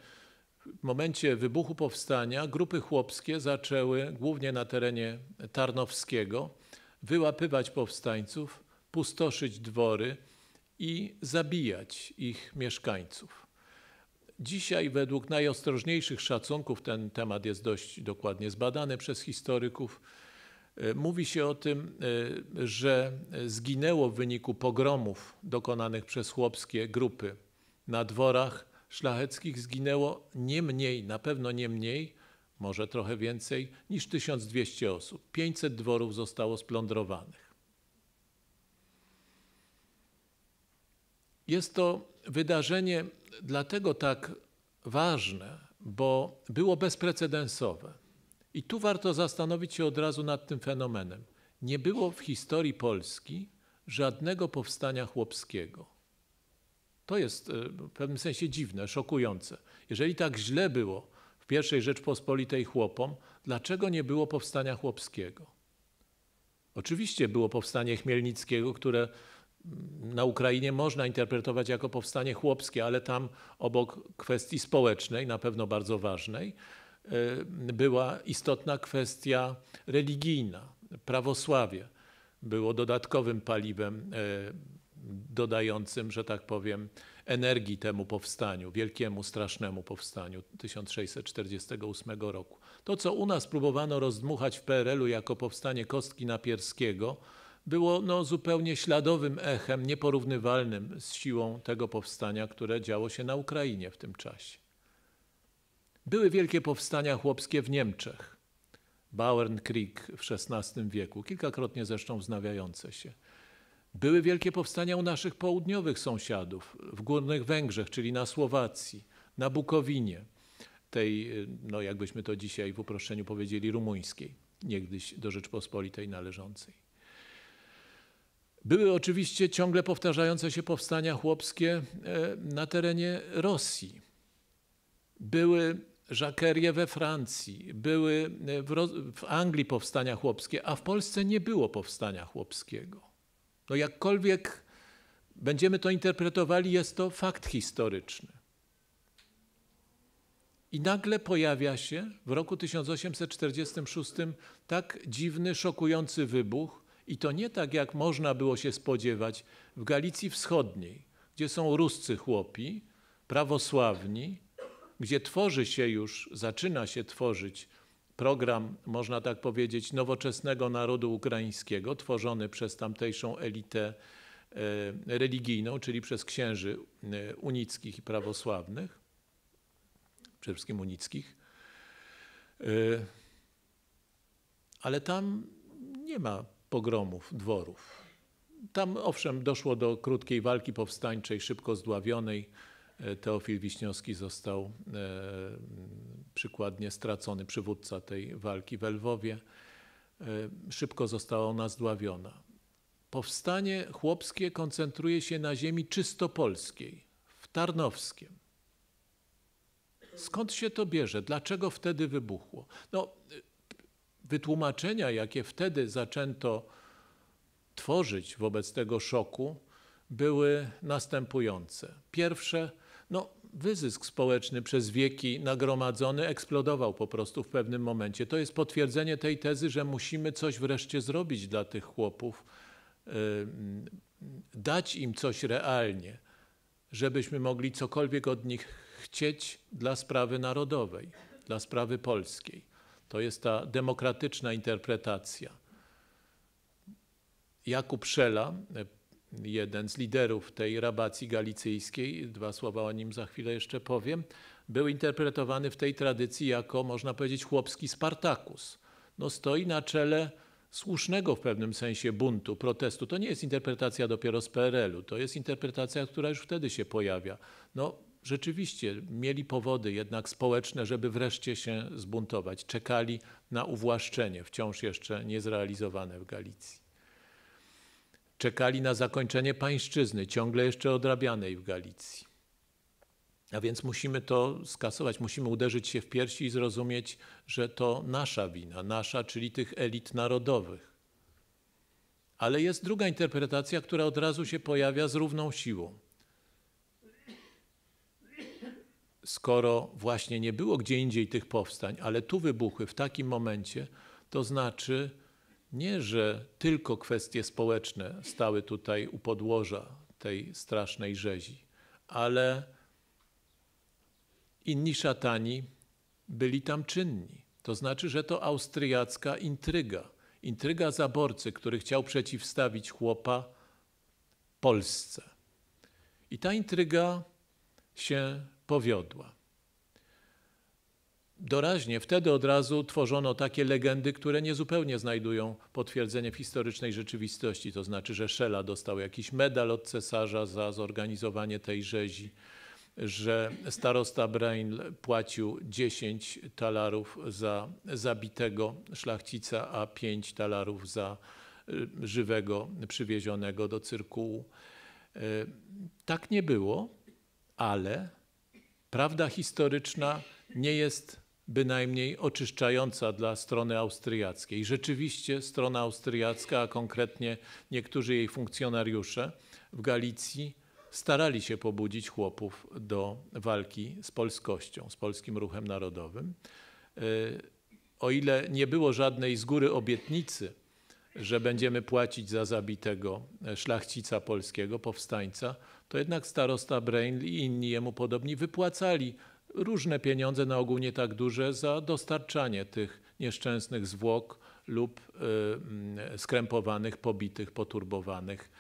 w momencie wybuchu powstania grupy chłopskie zaczęły, głównie na terenie Tarnowskiego, wyłapywać powstańców, pustoszyć dwory i zabijać ich mieszkańców. Dzisiaj, według najostrożniejszych szacunków, ten temat jest dość dokładnie zbadany przez historyków. E, mówi się o tym, e, że zginęło w wyniku pogromów dokonanych przez chłopskie grupy na dworach szlacheckich zginęło nie mniej, na pewno nie mniej, może trochę więcej, niż 1200 osób. 500 dworów zostało splądrowanych. Jest to wydarzenie dlatego tak ważne, bo było bezprecedensowe. I tu warto zastanowić się od razu nad tym fenomenem. Nie było w historii Polski żadnego powstania chłopskiego. To jest e, w pewnym sensie dziwne, szokujące. Jeżeli tak źle było w I Rzeczpospolitej chłopom, dlaczego nie było powstania chłopskiego? Oczywiście było powstanie Chmielnickiego, które mm, na Ukrainie można interpretować jako powstanie chłopskie, ale tam obok kwestii społecznej, na pewno bardzo ważnej, e, była istotna kwestia religijna, prawosławie. Było dodatkowym paliwem e, dodającym, że tak powiem, energii temu powstaniu, wielkiemu, strasznemu powstaniu 1648 roku. To, co u nas próbowano rozdmuchać w PRL-u jako powstanie Kostki Napierskiego, było no, zupełnie śladowym echem, nieporównywalnym z siłą tego powstania, które działo się na Ukrainie w tym czasie. Były wielkie powstania chłopskie w Niemczech. Bauernkrieg w XVI wieku, kilkakrotnie zresztą wznawiające się. Były wielkie powstania u naszych południowych sąsiadów, w Górnych Węgrzech, czyli na Słowacji, na Bukowinie, tej, y, no jakbyśmy to dzisiaj w uproszczeniu powiedzieli, rumuńskiej, niegdyś do Rzeczpospolitej należącej. Były oczywiście ciągle powtarzające się powstania chłopskie e, na terenie Rosji. Były żakerie we Francji, były e, w, Anglii powstania chłopskie, a w Polsce nie było powstania chłopskiego. No jakkolwiek będziemy to interpretowali, jest to fakt historyczny. I nagle pojawia się w roku 1846 tak dziwny, szokujący wybuch, i to nie tak, jak można było się spodziewać, w Galicji Wschodniej, gdzie są ruscy chłopi, prawosławni, gdzie tworzy się już, zaczyna się tworzyć program, można tak powiedzieć, nowoczesnego narodu ukraińskiego, tworzony przez tamtejszą elitę e, religijną, czyli przez księży e, unickich i prawosławnych, przede wszystkim unickich. E, ale tam nie ma pogromów, dworów. Tam owszem doszło do krótkiej walki powstańczej, szybko zdławionej. Teofil Wiśniowski został przykładnie stracony przywódca tej walki w Lwowie, e, szybko została ona zdławiona. Powstanie chłopskie koncentruje się na ziemi czysto polskiej, w Tarnowskiem. Skąd się to bierze? Dlaczego wtedy wybuchło? No, e, wytłumaczenia, jakie wtedy zaczęto tworzyć wobec tego szoku, były następujące. Pierwsze, no, wyzysk społeczny przez wieki nagromadzony eksplodował po prostu w pewnym momencie. To jest potwierdzenie tej tezy, że musimy coś wreszcie zrobić dla tych chłopów, dać im coś realnie, żebyśmy mogli cokolwiek od nich chcieć dla sprawy narodowej, dla sprawy polskiej. To jest ta demokratyczna interpretacja. Jakub Szela, jeden z liderów tej rabacji galicyjskiej, dwa słowa o nim za chwilę jeszcze powiem, był interpretowany w tej tradycji jako, można powiedzieć, chłopski Spartakus. No, stoi na czele słusznego w pewnym sensie buntu, protestu. To nie jest interpretacja dopiero z PRL-u, to jest interpretacja, która już wtedy się pojawia. No, rzeczywiście mieli powody jednak społeczne, żeby wreszcie się zbuntować. Czekali na uwłaszczenie, wciąż jeszcze niezrealizowane w Galicji czekali na zakończenie pańszczyzny, ciągle jeszcze odrabianej w Galicji. A więc musimy to skasować, musimy uderzyć się w piersi i zrozumieć, że to nasza wina, nasza, czyli tych elit narodowych. Ale jest druga interpretacja, która od razu się pojawia z równą siłą. Skoro właśnie nie było gdzie indziej tych powstań, ale tu wybuchły w takim momencie, to znaczy, nie, że tylko kwestie społeczne stały tutaj u podłoża tej strasznej rzezi, ale inni szatani byli tam czynni. To znaczy, że to austriacka intryga, intryga zaborcy, który chciał przeciwstawić chłopa Polsce. I ta intryga się powiodła doraźnie wtedy od razu tworzono takie legendy, które niezupełnie znajdują potwierdzenie w historycznej rzeczywistości. To znaczy, że Szela dostał jakiś medal od cesarza za zorganizowanie tej rzezi, że starosta Brain płacił 10 talarów za zabitego szlachcica, a 5 talarów za y, żywego przywiezionego do cyrkułu. Y, tak nie było, ale prawda historyczna nie jest bynajmniej oczyszczająca dla strony austriackiej. Rzeczywiście strona austriacka, a konkretnie niektórzy jej funkcjonariusze w Galicji starali się pobudzić chłopów do walki z polskością, z polskim ruchem narodowym. E, o ile nie było żadnej z góry obietnicy, że będziemy płacić za zabitego e, szlachcica polskiego, powstańca, to jednak starosta Brain i inni jemu podobni wypłacali różne pieniądze, na ogół nie tak duże, za dostarczanie tych nieszczęsnych zwłok lub e, mm, skrępowanych, pobitych, poturbowanych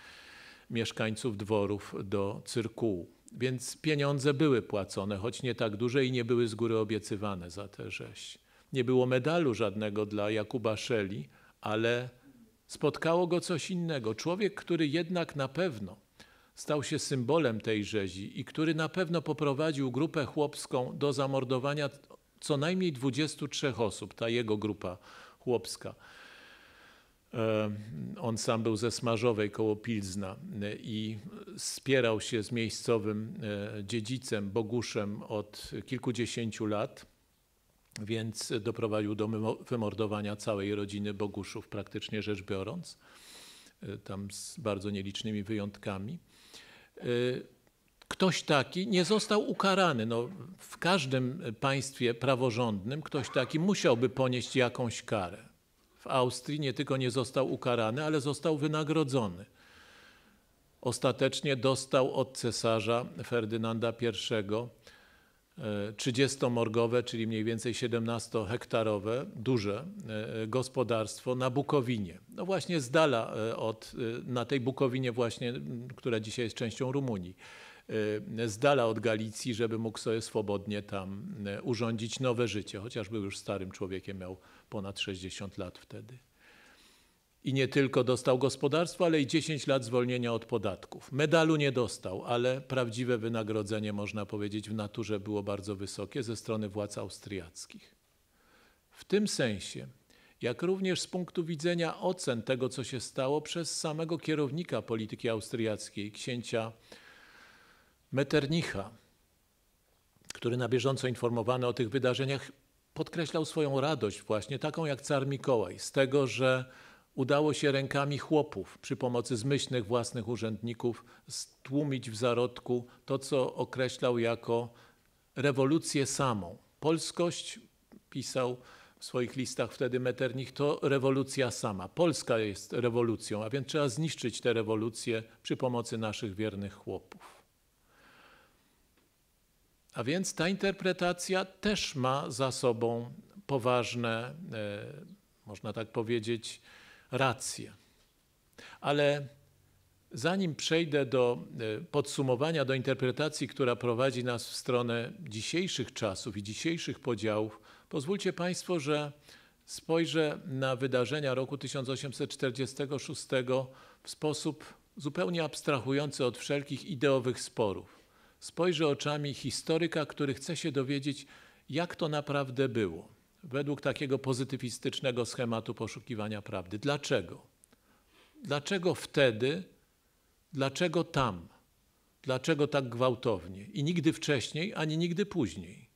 mieszkańców dworów do cyrkułu. Więc pieniądze były płacone, choć nie tak duże i nie były z góry obiecywane za tę rzeź. Nie było medalu żadnego dla Jakuba Szeli, ale spotkało go coś innego. Człowiek, który jednak na pewno stał się symbolem tej rzezi i który na pewno poprowadził grupę chłopską do zamordowania co najmniej 23 osób, ta jego grupa chłopska. On sam był ze Smarzowej koło Pilzna e, i spierał się z miejscowym e, dziedzicem Boguszem od kilkudziesięciu lat, więc doprowadził do wymordowania całej rodziny Boguszów, praktycznie rzecz biorąc, e, tam z bardzo nielicznymi wyjątkami. Y, ktoś taki nie został ukarany. No, w każdym państwie praworządnym ktoś taki musiałby ponieść jakąś karę. W Austrii nie tylko nie został ukarany, ale został wynagrodzony. Ostatecznie dostał od cesarza Ferdynanda I 30-morgowe, czyli mniej więcej 17-hektarowe, duże e, gospodarstwo na Bukowinie. No właśnie z dala e, od, e, na tej Bukowinie właśnie, która dzisiaj jest częścią Rumunii, z dala od Galicji, żeby mógł sobie swobodnie tam urządzić nowe życie, chociaż był już starym człowiekiem, miał ponad 60 lat wtedy i nie tylko dostał gospodarstwo, ale i 10 lat zwolnienia od podatków. Medalu nie dostał, ale prawdziwe wynagrodzenie, można powiedzieć, w naturze było bardzo wysokie ze strony władz austriackich. W tym sensie, jak również z punktu widzenia ocen tego, co się stało przez samego kierownika polityki austriackiej, księcia Metternicha, który na bieżąco informowany o tych wydarzeniach podkreślał swoją radość właśnie, taką jak car Mikołaj, z tego, że Udało się rękami chłopów przy pomocy zmyślnych własnych urzędników stłumić w zarodku to, co określał jako rewolucję samą. Polskość, pisał w swoich listach wtedy Metternich, to rewolucja sama. Polska jest rewolucją, a więc trzeba zniszczyć tę rewolucję przy pomocy naszych wiernych chłopów. A więc ta interpretacja też ma za sobą poważne, e, można tak powiedzieć, rację. Ale zanim przejdę do e, podsumowania, do interpretacji, która prowadzi nas w stronę dzisiejszych czasów i dzisiejszych podziałów, pozwólcie Państwo, że spojrzę na wydarzenia roku 1846 w sposób zupełnie abstrahujący od wszelkich ideowych sporów. Spojrzę oczami historyka, który chce się dowiedzieć, jak to naprawdę było według takiego pozytywistycznego schematu poszukiwania prawdy. Dlaczego? Dlaczego wtedy? Dlaczego tam? Dlaczego tak gwałtownie? I nigdy wcześniej, ani nigdy później.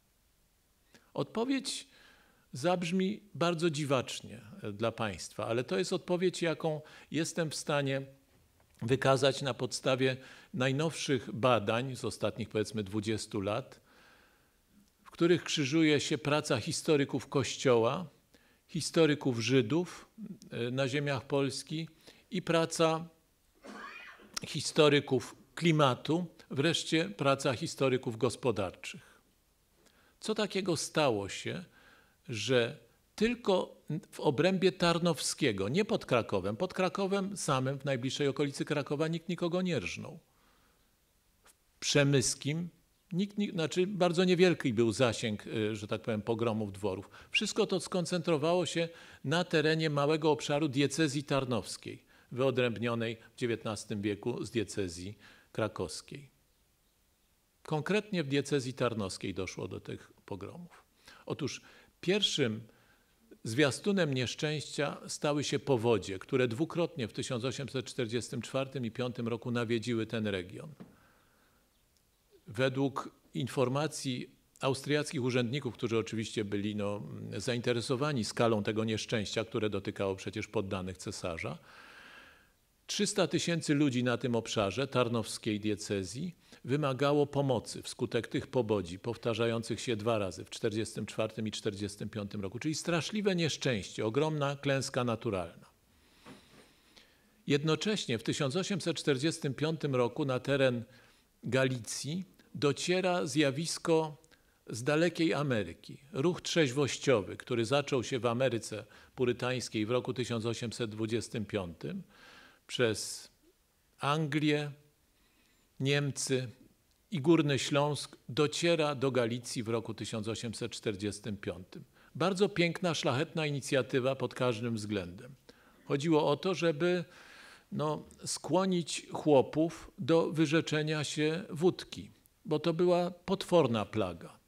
Odpowiedź zabrzmi bardzo dziwacznie e, dla Państwa, ale to jest odpowiedź, jaką jestem w stanie wykazać na podstawie najnowszych badań z ostatnich powiedzmy 20 lat których krzyżuje się praca historyków Kościoła, historyków Żydów e, na ziemiach Polski i praca historyków klimatu, wreszcie praca historyków gospodarczych. Co takiego stało się, że tylko w obrębie Tarnowskiego, nie pod Krakowem, pod Krakowem samym, w najbliższej okolicy Krakowa nikt nikogo nie rżnął. W Przemyskim Nikt, nikt, znaczy bardzo niewielki był zasięg, y, że tak powiem, pogromów dworów. Wszystko to skoncentrowało się na terenie małego obszaru diecezji tarnowskiej, wyodrębnionej w XIX wieku z diecezji krakowskiej. Konkretnie w diecezji tarnowskiej doszło do tych pogromów. Otóż pierwszym zwiastunem nieszczęścia stały się powodzie, które dwukrotnie w 1844 i 5 roku nawiedziły ten region. Według informacji austriackich urzędników, którzy oczywiście byli no, zainteresowani skalą tego nieszczęścia, które dotykało przecież poddanych cesarza, 300 tysięcy ludzi na tym obszarze tarnowskiej diecezji wymagało pomocy wskutek tych pobodzi powtarzających się dwa razy w 1944 i 1945 roku, czyli straszliwe nieszczęście, ogromna klęska naturalna. Jednocześnie w 1845 roku na teren Galicji dociera zjawisko z dalekiej Ameryki. Ruch trzeźwościowy, który zaczął się w Ameryce purytańskiej w roku 1825 przez Anglię, Niemcy i Górny Śląsk, dociera do Galicji w roku 1845. Bardzo piękna, szlachetna inicjatywa pod każdym względem. Chodziło o to, żeby no, skłonić chłopów do wyrzeczenia się wódki bo to była potworna plaga.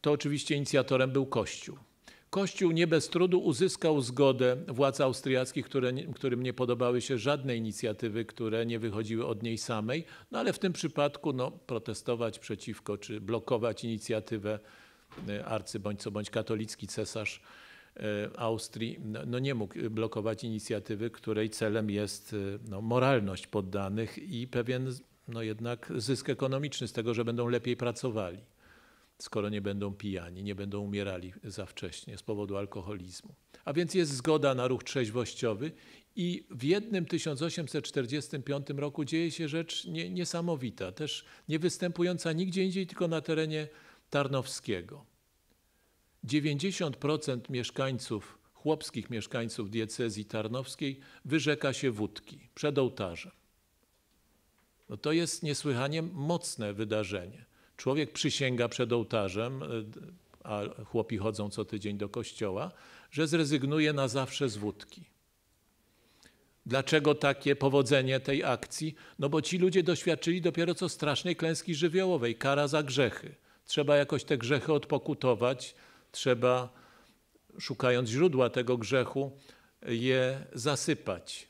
To oczywiście inicjatorem był Kościół. Kościół nie bez trudu uzyskał zgodę władz austriackich, które, którym nie podobały się żadne inicjatywy, które nie wychodziły od niej samej, no ale w tym przypadku no, protestować przeciwko czy blokować inicjatywę y, arcy bądź co bądź katolicki cesarz E, Austrii no, no, nie mógł blokować inicjatywy, której celem jest e, no, moralność poddanych i pewien no, jednak zysk ekonomiczny z tego, że będą lepiej pracowali, skoro nie będą pijani, nie będą umierali za wcześnie z powodu alkoholizmu. A więc jest zgoda na ruch trzeźwościowy i w jednym 1845 roku dzieje się rzecz nie, niesamowita, też nie występująca nigdzie indziej, tylko na terenie Tarnowskiego. 90% mieszkańców, chłopskich mieszkańców diecezji tarnowskiej wyrzeka się wódki przed ołtarzem. No to jest niesłychanie mocne wydarzenie. Człowiek przysięga przed ołtarzem, y, a chłopi chodzą co tydzień do kościoła, że zrezygnuje na zawsze z wódki. Dlaczego takie powodzenie tej akcji? No bo ci ludzie doświadczyli dopiero co strasznej klęski żywiołowej, kara za grzechy. Trzeba jakoś te grzechy odpokutować, trzeba, szukając źródła tego grzechu, je zasypać.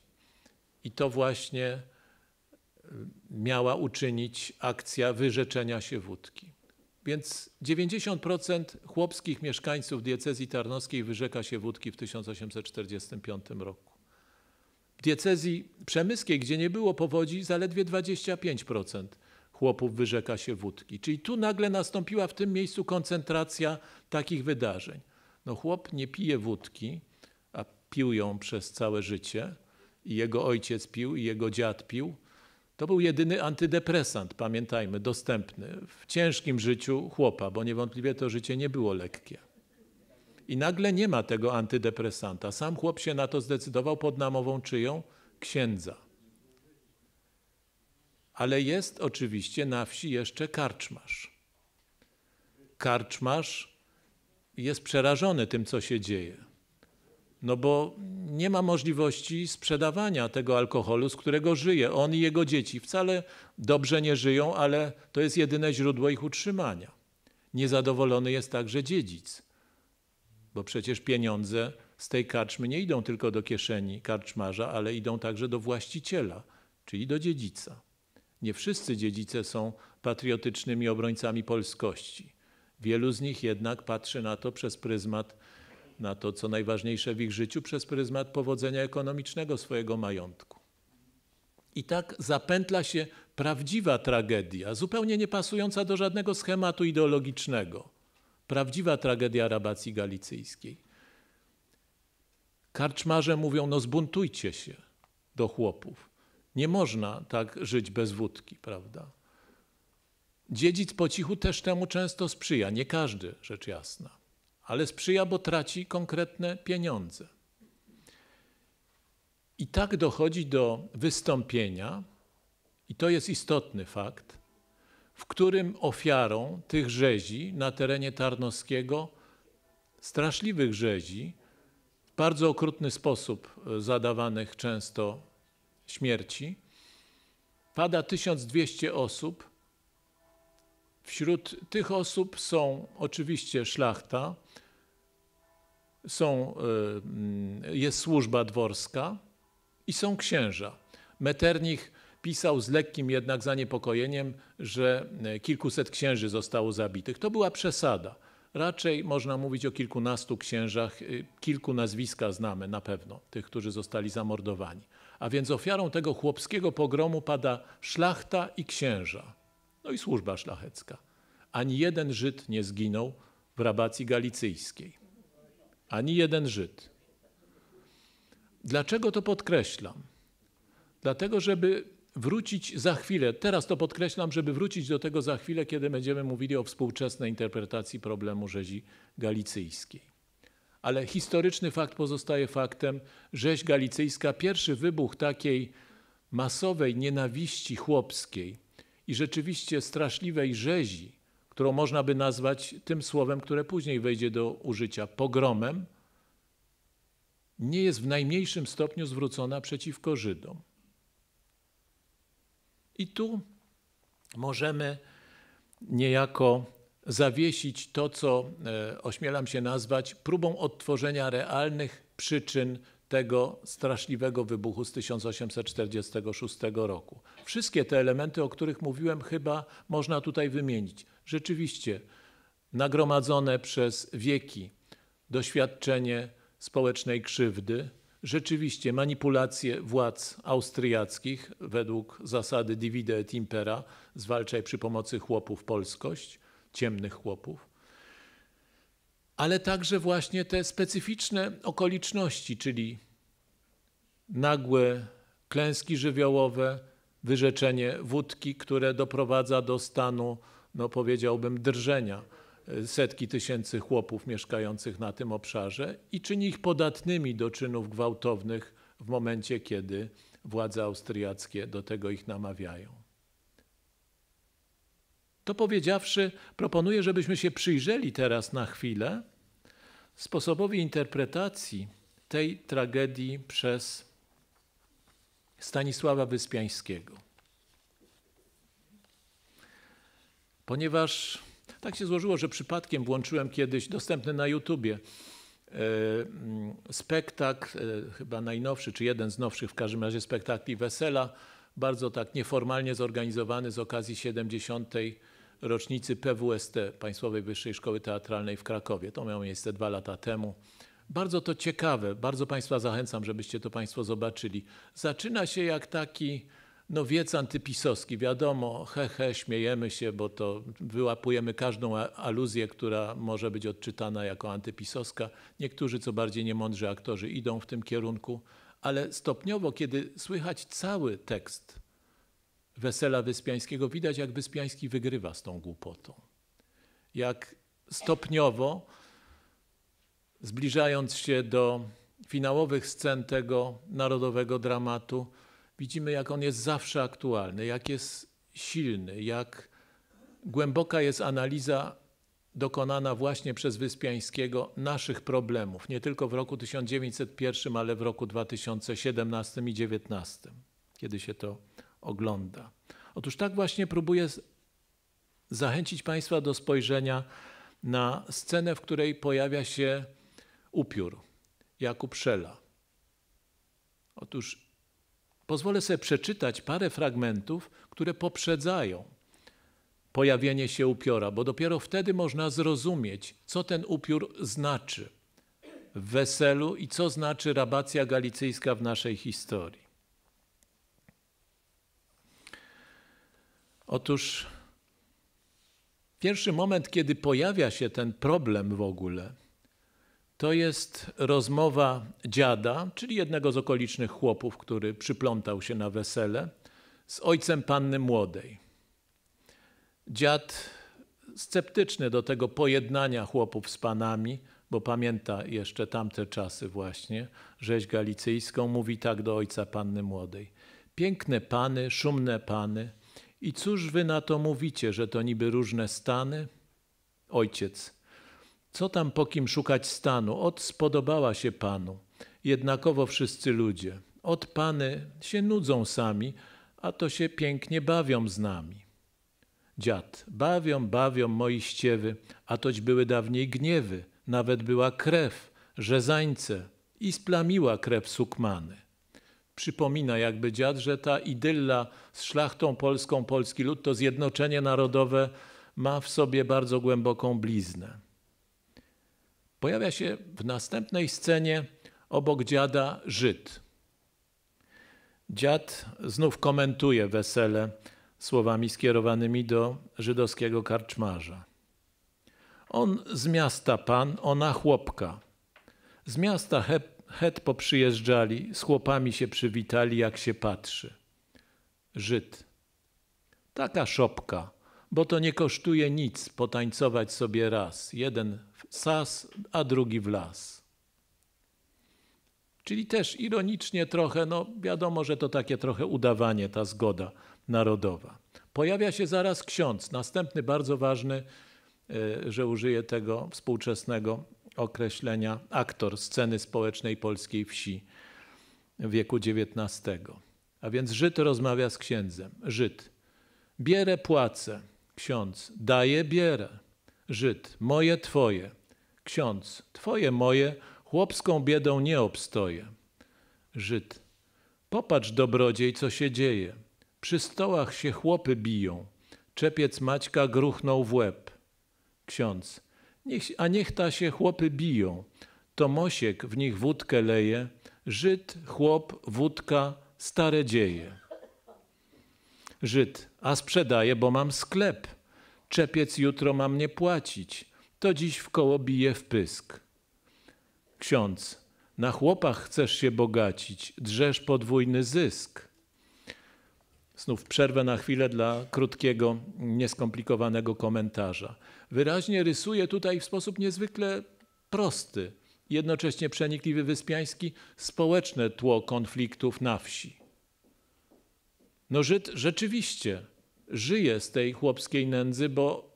I to właśnie e, miała uczynić akcja wyrzeczenia się wódki. Więc 90% chłopskich mieszkańców diecezji tarnowskiej wyrzeka się wódki w 1845 roku. W diecezji przemyskiej, gdzie nie było powodzi, zaledwie 25% chłopów wyrzeka się wódki. Czyli tu nagle nastąpiła w tym miejscu koncentracja takich wydarzeń. No chłop nie pije wódki, a pił ją przez całe życie i jego ojciec pił i jego dziad pił. To był jedyny antydepresant, pamiętajmy, dostępny w ciężkim życiu chłopa, bo niewątpliwie to życie nie było lekkie. I nagle nie ma tego antydepresanta. Sam chłop się na to zdecydował pod namową czyją? Księdza. Ale jest oczywiście na wsi jeszcze karczmarz. Karczmarz jest przerażony tym, co się dzieje. No bo nie ma możliwości sprzedawania tego alkoholu, z którego żyje. On i jego dzieci wcale dobrze nie żyją, ale to jest jedyne źródło ich utrzymania. Niezadowolony jest także dziedzic, bo przecież pieniądze z tej karczmy nie idą tylko do kieszeni karczmarza, ale idą także do właściciela, czyli do dziedzica. Nie wszyscy dziedzice są patriotycznymi obrońcami polskości. Wielu z nich jednak patrzy na to przez pryzmat, na to, co najważniejsze w ich życiu, przez pryzmat powodzenia ekonomicznego swojego majątku. I tak zapętla się prawdziwa tragedia, zupełnie niepasująca do żadnego schematu ideologicznego. Prawdziwa tragedia rabacji galicyjskiej. Karczmarze mówią, no zbuntujcie się do chłopów. Nie można tak żyć bez wódki, prawda? Dziedzic po cichu też temu często sprzyja, nie każdy, rzecz jasna, ale sprzyja, bo traci konkretne pieniądze. I tak dochodzi do wystąpienia, i to jest istotny fakt, w którym ofiarą tych rzezi na terenie Tarnowskiego, straszliwych rzezi, w bardzo okrutny sposób e, zadawanych często śmierci. Pada 1200 osób. Wśród tych osób są oczywiście szlachta, są, e, jest służba dworska i są księża. Meternich pisał z lekkim jednak zaniepokojeniem, że e, kilkuset księży zostało zabitych. To była przesada. Raczej można mówić o kilkunastu księżach, e, kilku nazwiska znamy na pewno, tych, którzy zostali zamordowani a więc ofiarą tego chłopskiego pogromu pada szlachta i księża, no i służba szlachecka. Ani jeden Żyd nie zginął w rabacji galicyjskiej. Ani jeden Żyd. Dlaczego to podkreślam? Dlatego, żeby wrócić za chwilę, teraz to podkreślam, żeby wrócić do tego za chwilę, kiedy będziemy mówili o współczesnej interpretacji problemu rzezi galicyjskiej ale historyczny fakt pozostaje faktem. Rzeź galicyjska, pierwszy wybuch takiej masowej nienawiści chłopskiej i rzeczywiście straszliwej rzezi, którą można by nazwać tym słowem, które później wejdzie do użycia pogromem, nie jest w najmniejszym stopniu zwrócona przeciwko Żydom. I tu możemy niejako zawiesić to, co e, ośmielam się nazwać próbą odtworzenia realnych przyczyn tego straszliwego wybuchu z 1846 roku. Wszystkie te elementy, o których mówiłem, chyba można tutaj wymienić. Rzeczywiście, nagromadzone przez wieki doświadczenie społecznej krzywdy, rzeczywiście manipulacje władz austriackich według zasady divide et impera, zwalczaj przy pomocy chłopów polskość, ciemnych chłopów, ale także właśnie te specyficzne okoliczności, czyli nagłe klęski żywiołowe, wyrzeczenie wódki, które doprowadza do stanu, no powiedziałbym, drżenia e, setki tysięcy chłopów mieszkających na tym obszarze i czyni ich podatnymi do czynów gwałtownych w momencie, kiedy władze austriackie do tego ich namawiają. To powiedziawszy, proponuję, żebyśmy się przyjrzeli teraz na chwilę sposobowi interpretacji tej tragedii przez Stanisława Wyspiańskiego. Ponieważ tak się złożyło, że przypadkiem włączyłem kiedyś, dostępny na YouTubie, e, mm, spektakl, e, chyba najnowszy, czy jeden z nowszych w każdym razie spektakli Wesela, bardzo tak nieformalnie zorganizowany z okazji 70 rocznicy PWST, Państwowej Wyższej Szkoły Teatralnej w Krakowie. To miało miejsce dwa lata temu. Bardzo to ciekawe, bardzo Państwa zachęcam, żebyście to Państwo zobaczyli. Zaczyna się jak taki no wiec antypisowski, wiadomo, he, he, śmiejemy się, bo to wyłapujemy każdą aluzję, która może być odczytana jako antypisowska. Niektórzy, co bardziej niemądrzy aktorzy, idą w tym kierunku, ale stopniowo, kiedy słychać cały tekst, wesela Wyspiańskiego widać, jak Wyspiański wygrywa z tą głupotą. Jak stopniowo, zbliżając się do finałowych scen tego narodowego dramatu, widzimy, jak on jest zawsze aktualny, jak jest silny, jak głęboka jest analiza dokonana właśnie przez Wyspiańskiego naszych problemów, nie tylko w roku 1901, ale w roku 2017 i 2019, kiedy się to ogląda. Otóż tak właśnie próbuję zachęcić Państwa do spojrzenia na scenę, w której pojawia się upiór Jakub Szela. Otóż pozwolę sobie przeczytać parę fragmentów, które poprzedzają pojawienie się upiora, bo dopiero wtedy można zrozumieć, co ten upiór znaczy w weselu i co znaczy rabacja galicyjska w naszej historii. Otóż pierwszy moment, kiedy pojawia się ten problem w ogóle, to jest rozmowa dziada, czyli jednego z okolicznych chłopów, który przyplątał się na wesele, z ojcem panny młodej. Dziad sceptyczny do tego pojednania chłopów z panami, bo pamięta jeszcze tamte czasy właśnie, rzeź galicyjską, mówi tak do ojca panny młodej. Piękne pany, szumne pany – i cóż wy na to mówicie, że to niby różne stany? Ojciec, co tam po kim szukać stanu? Ot spodobała się Panu, jednakowo wszyscy ludzie. Od Pany się nudzą sami, a to się pięknie bawią z nami. Dziad, bawią, bawią moi ściewy, a toć były dawniej gniewy, nawet była krew, rzezańce i splamiła krew sukmany przypomina jakby dziad, że ta idylla z szlachtą polską, polski lud, to zjednoczenie narodowe ma w sobie bardzo głęboką bliznę. Pojawia się w następnej scenie obok dziada Żyd. Dziad znów komentuje wesele słowami skierowanymi do żydowskiego karczmarza. On z miasta pan, ona chłopka. Z miasta hep Het poprzyjeżdżali, z chłopami się przywitali, jak się patrzy. Żyd. Taka szopka, bo to nie kosztuje nic potańcować sobie raz. Jeden w sas, a drugi w las. Czyli też ironicznie trochę, no wiadomo, że to takie trochę udawanie, ta zgoda narodowa. Pojawia się zaraz ksiądz, następny bardzo ważny, e, że użyję tego współczesnego określenia aktor sceny społecznej polskiej wsi wieku XIX. A więc Żyd rozmawia z księdzem. Żyd. Bierę płacę. Ksiądz. Daję, bierę. Żyd. Moje, twoje. Ksiądz. Twoje, moje. Chłopską biedą nie obstoję. Żyd. Popatrz, dobrodziej, co się dzieje. Przy stołach się chłopy biją. Czepiec Maćka gruchnął w łeb. Ksiądz a niech ta się chłopy biją. Mosiek w nich wódkę leje, Żyd, chłop, wódka, stare dzieje. Żyd, a sprzedaję, bo mam sklep. Czepiec jutro ma mnie płacić, to dziś w koło bije w pysk. Ksiądz, na chłopach chcesz się bogacić, drzesz podwójny zysk. Znów przerwę na chwilę dla krótkiego, nieskomplikowanego komentarza wyraźnie rysuje tutaj w sposób niezwykle prosty, jednocześnie przenikliwy wyspiański, społeczne tło konfliktów na wsi. No Żyd rzeczywiście żyje z tej chłopskiej nędzy, bo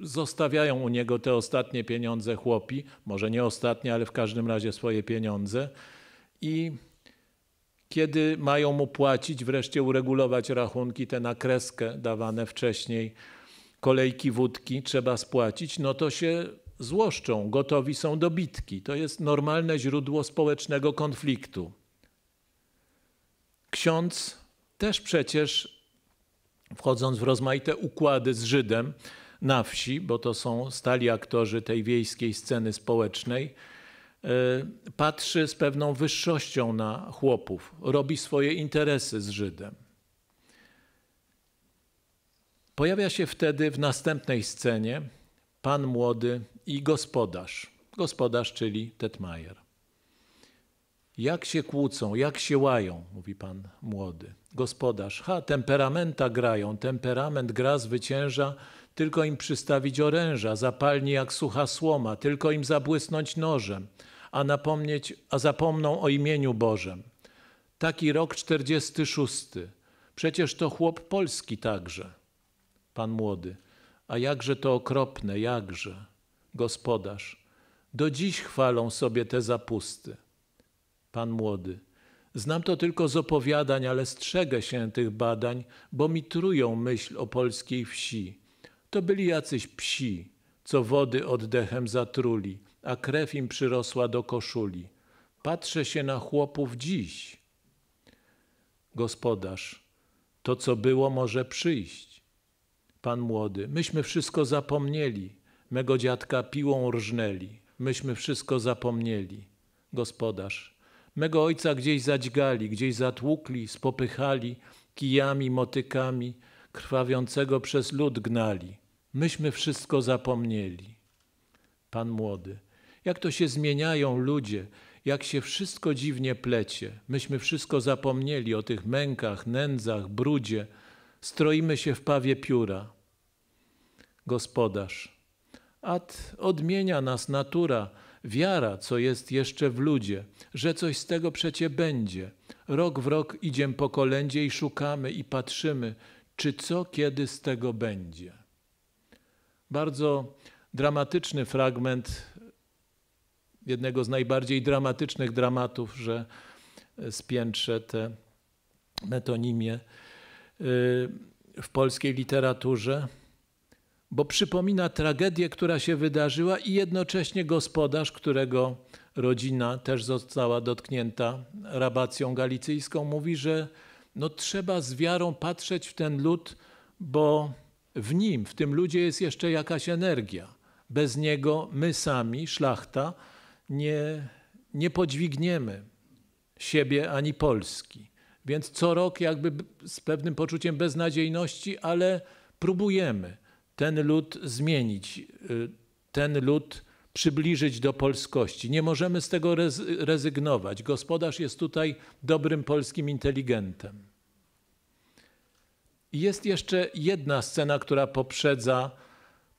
zostawiają u niego te ostatnie pieniądze chłopi, może nie ostatnie, ale w każdym razie swoje pieniądze i kiedy mają mu płacić, wreszcie uregulować rachunki te na kreskę dawane wcześniej, kolejki wódki trzeba spłacić, no to się złoszczą, gotowi są do bitki. To jest normalne źródło społecznego konfliktu. Ksiądz też przecież, wchodząc w rozmaite układy z Żydem na wsi, bo to są stali aktorzy tej wiejskiej sceny społecznej, e, patrzy z pewną wyższością na chłopów, robi swoje interesy z Żydem. Pojawia się wtedy w następnej scenie pan młody i gospodarz. Gospodarz, czyli Tetmajer. Jak się kłócą, jak się łają, mówi pan młody. Gospodarz, ha, temperamenta grają, temperament gra zwycięża, tylko im przystawić oręża, zapalni jak sucha słoma, tylko im zabłysnąć nożem, a, napomnieć, a zapomną o imieniu Bożem. Taki rok 46. Przecież to chłop polski także pan młody. A jakże to okropne, jakże, gospodarz. Do dziś chwalą sobie te zapusty. Pan młody. Znam to tylko z opowiadań, ale strzegę się tych badań, bo mi trują myśl o polskiej wsi. To byli jacyś psi, co wody oddechem zatruli, a krew im przyrosła do koszuli. Patrzę się na chłopów dziś. Gospodarz, to co było może przyjść pan młody. Myśmy wszystko zapomnieli, mego dziadka piłą rżnęli. Myśmy wszystko zapomnieli. Gospodarz. Mego ojca gdzieś zadźgali, gdzieś zatłukli, spopychali, kijami, motykami, krwawiącego przez lud gnali. Myśmy wszystko zapomnieli. Pan młody. Jak to się zmieniają ludzie, jak się wszystko dziwnie plecie. Myśmy wszystko zapomnieli o tych mękach, nędzach, brudzie, stroimy się w pawie pióra. Gospodarz. Ad odmienia nas natura, wiara, co jest jeszcze w ludzie, że coś z tego przecie będzie. Rok w rok idziemy po kolędzie i szukamy i patrzymy, czy co kiedy z tego będzie. Bardzo dramatyczny fragment jednego z najbardziej dramatycznych dramatów, że spiętrze te metonimie Y, w polskiej literaturze, bo przypomina tragedię, która się wydarzyła i jednocześnie gospodarz, którego rodzina też została dotknięta rabacją galicyjską, mówi, że no trzeba z wiarą patrzeć w ten lud, bo w nim, w tym ludzie jest jeszcze jakaś energia. Bez niego my sami, szlachta, nie, nie podźwigniemy siebie ani Polski. Więc co rok jakby z pewnym poczuciem beznadziejności, ale próbujemy ten lud zmienić, y, ten lud przybliżyć do polskości. Nie możemy z tego rezygnować. Gospodarz jest tutaj dobrym polskim inteligentem. Jest jeszcze jedna scena, która poprzedza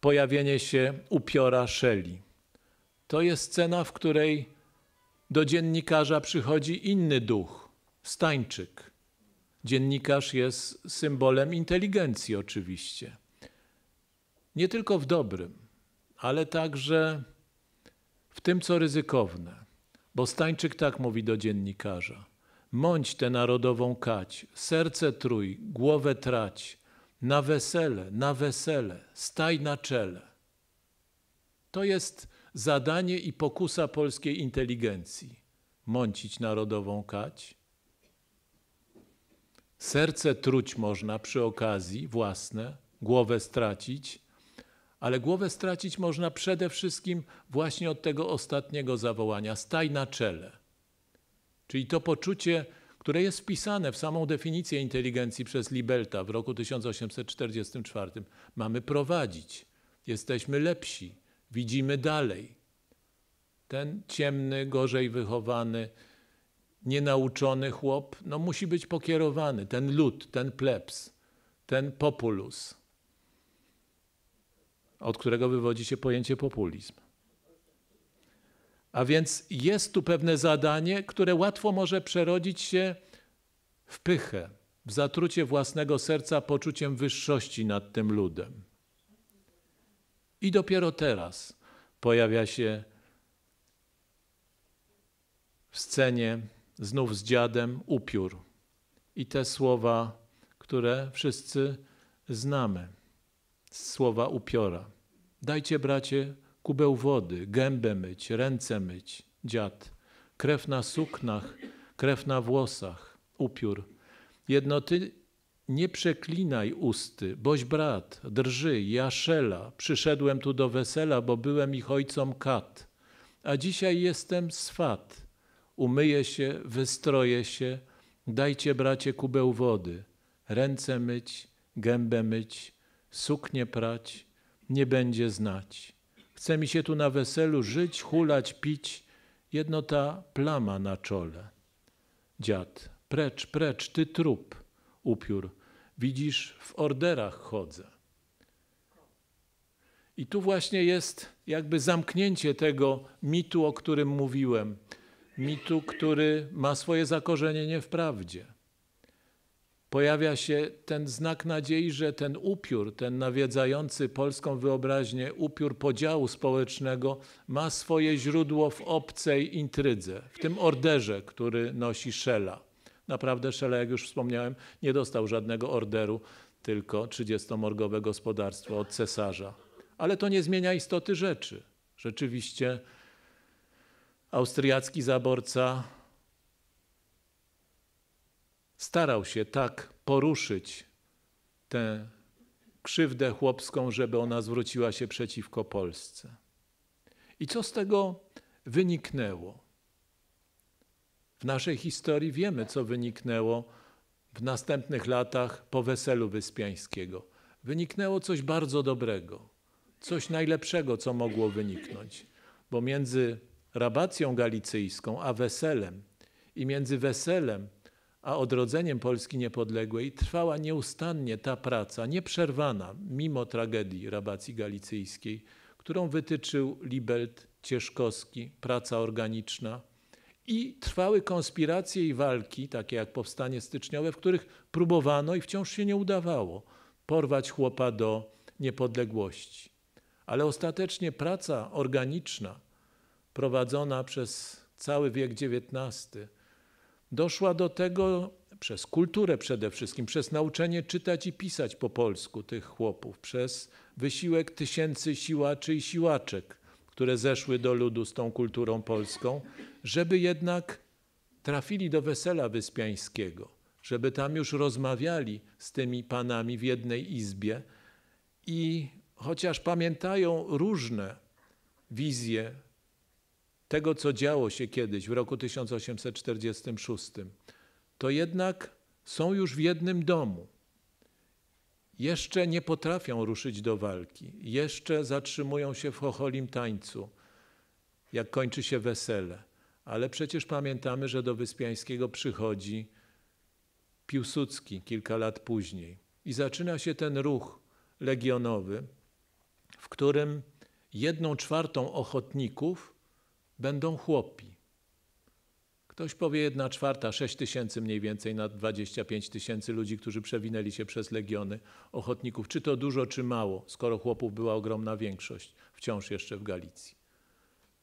pojawienie się upiora Szeli. To jest scena, w której do dziennikarza przychodzi inny duch Stańczyk. Dziennikarz jest symbolem inteligencji, oczywiście. Nie tylko w dobrym, ale także w tym, co ryzykowne. Bo Stańczyk tak mówi do dziennikarza: Mąć tę narodową kać, serce trój, głowę trać, na wesele, na wesele, staj na czele. To jest zadanie i pokusa polskiej inteligencji: mącić narodową kać Serce truć można przy okazji własne, głowę stracić, ale głowę stracić można przede wszystkim właśnie od tego ostatniego zawołania staj na czele. Czyli to poczucie, które jest wpisane w samą definicję inteligencji przez Libelta w roku 1844. Mamy prowadzić, jesteśmy lepsi, widzimy dalej. Ten ciemny, gorzej wychowany, nienauczony chłop, no musi być pokierowany. Ten lud, ten plebs, ten populus, od którego wywodzi się pojęcie populizm. A więc jest tu pewne zadanie, które łatwo może przerodzić się w pychę, w zatrucie własnego serca poczuciem wyższości nad tym ludem. I dopiero teraz pojawia się w scenie znów z dziadem upiór. I te słowa, które wszyscy znamy, słowa upiora. Dajcie, bracie, kubeł wody, gębę myć, ręce myć, dziad. Krew na suknach, krew na włosach, upiór. Jedno ty nie przeklinaj usty, boś brat, drży, jaszela. Przyszedłem tu do wesela, bo byłem ich ojcom kat, a dzisiaj jestem swat umyję się, wystroję się, dajcie bracie kubeł wody, ręce myć, gębę myć, suknie prać, nie będzie znać. Chce mi się tu na weselu żyć, hulać, pić, jedno ta plama na czole. Dziad, precz, precz, ty trup, upiór, widzisz, w orderach chodzę. I tu właśnie jest jakby zamknięcie tego mitu, o którym mówiłem mitu, który ma swoje zakorzenienie w prawdzie. Pojawia się ten znak nadziei, że ten upiór, ten nawiedzający polską wyobraźnię upiór podziału społecznego ma swoje źródło w obcej intrydze, w tym orderze, który nosi Szela. Naprawdę Szela, jak już wspomniałem, nie dostał żadnego orderu, tylko 30-morgowe gospodarstwo od cesarza. Ale to nie zmienia istoty rzeczy. Rzeczywiście austriacki zaborca starał się tak poruszyć tę krzywdę chłopską, żeby ona zwróciła się przeciwko Polsce. I co z tego wyniknęło? W naszej historii wiemy, co wyniknęło w następnych latach po weselu Wyspiańskiego. Wyniknęło coś bardzo dobrego, coś najlepszego, co mogło wyniknąć, bo między rabacją galicyjską a weselem i między weselem a odrodzeniem Polski niepodległej trwała nieustannie ta praca, nieprzerwana, mimo tragedii rabacji galicyjskiej, którą wytyczył Libelt Cieszkowski, praca organiczna. I trwały konspiracje i walki, takie jak powstanie styczniowe, w których próbowano i wciąż się nie udawało porwać chłopa do niepodległości. Ale ostatecznie praca organiczna, prowadzona przez cały wiek XIX, doszła do tego przez kulturę przede wszystkim, przez nauczenie czytać i pisać po polsku tych chłopów, przez wysiłek tysięcy siłaczy i siłaczek, które zeszły do ludu z tą kulturą polską, żeby jednak trafili do wesela wyspiańskiego, żeby tam już rozmawiali z tymi panami w jednej izbie i chociaż pamiętają różne wizje tego, co działo się kiedyś w roku 1846, to jednak są już w jednym domu. Jeszcze nie potrafią ruszyć do walki, jeszcze zatrzymują się w chocholim tańcu, jak kończy się wesele. Ale przecież pamiętamy, że do Wyspiańskiego przychodzi Piłsudski kilka lat później. I zaczyna się ten ruch legionowy, w którym jedną czwartą ochotników będą chłopi. Ktoś powie jedna czwarta, 6 tysięcy mniej więcej na 25 tysięcy ludzi, którzy przewinęli się przez legiony ochotników. Czy to dużo, czy mało, skoro chłopów była ogromna większość, wciąż jeszcze w Galicji.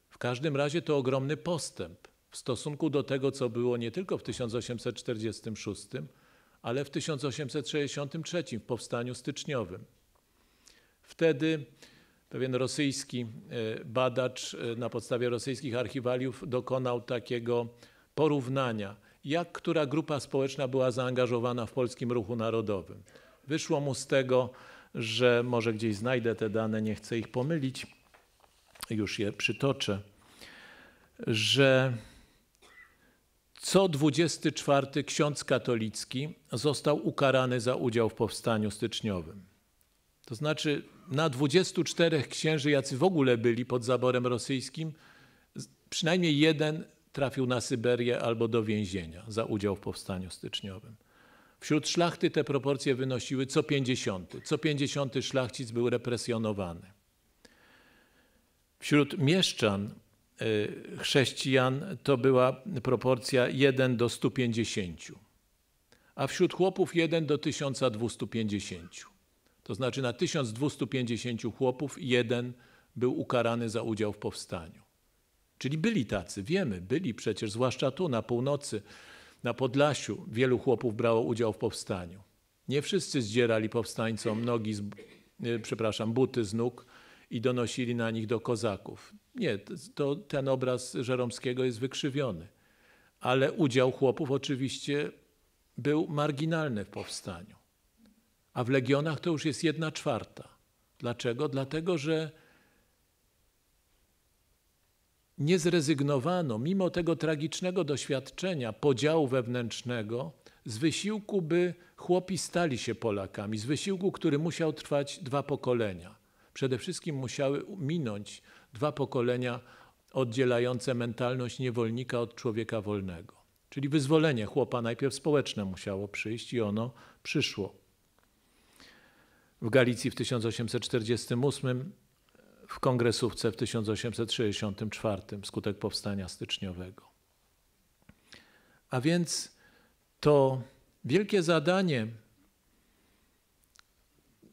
W każdym razie to ogromny postęp w stosunku do tego, co było nie tylko w 1846, ale w 1863 w powstaniu styczniowym. Wtedy pewien rosyjski e, badacz e, na podstawie rosyjskich archiwaliów dokonał takiego porównania, jak która grupa społeczna była zaangażowana w polskim ruchu narodowym. Wyszło mu z tego, że może gdzieś znajdę te dane, nie chcę ich pomylić, już je przytoczę, że co 24 ksiądz katolicki został ukarany za udział w powstaniu styczniowym. To znaczy na 24 księży, jacy w ogóle byli pod zaborem rosyjskim, przynajmniej jeden trafił na Syberię albo do więzienia za udział w powstaniu styczniowym. Wśród szlachty te proporcje wynosiły co 50. Co 50 szlachcic był represjonowany. Wśród mieszczan y, chrześcijan to była proporcja 1 do 150, a wśród chłopów 1 do 1250. To znaczy na 1250 chłopów jeden był ukarany za udział w powstaniu. Czyli byli tacy, wiemy, byli przecież, zwłaszcza tu na północy, na Podlasiu, wielu chłopów brało udział w powstaniu. Nie wszyscy zdzierali powstańcom nogi, z, e, przepraszam, buty z nóg i donosili na nich do kozaków. Nie, to ten obraz Żeromskiego jest wykrzywiony. Ale udział chłopów oczywiście był marginalny w powstaniu a w legionach to już jest jedna czwarta. Dlaczego? Dlatego, że nie zrezygnowano, mimo tego tragicznego doświadczenia podziału wewnętrznego, z wysiłku, by chłopi stali się Polakami, z wysiłku, który musiał trwać dwa pokolenia. Przede wszystkim musiały minąć dwa pokolenia oddzielające mentalność niewolnika od człowieka wolnego. Czyli wyzwolenie chłopa najpierw społeczne musiało przyjść i ono przyszło w Galicji w 1848, w kongresówce w 1864 skutek powstania styczniowego. A więc to wielkie zadanie,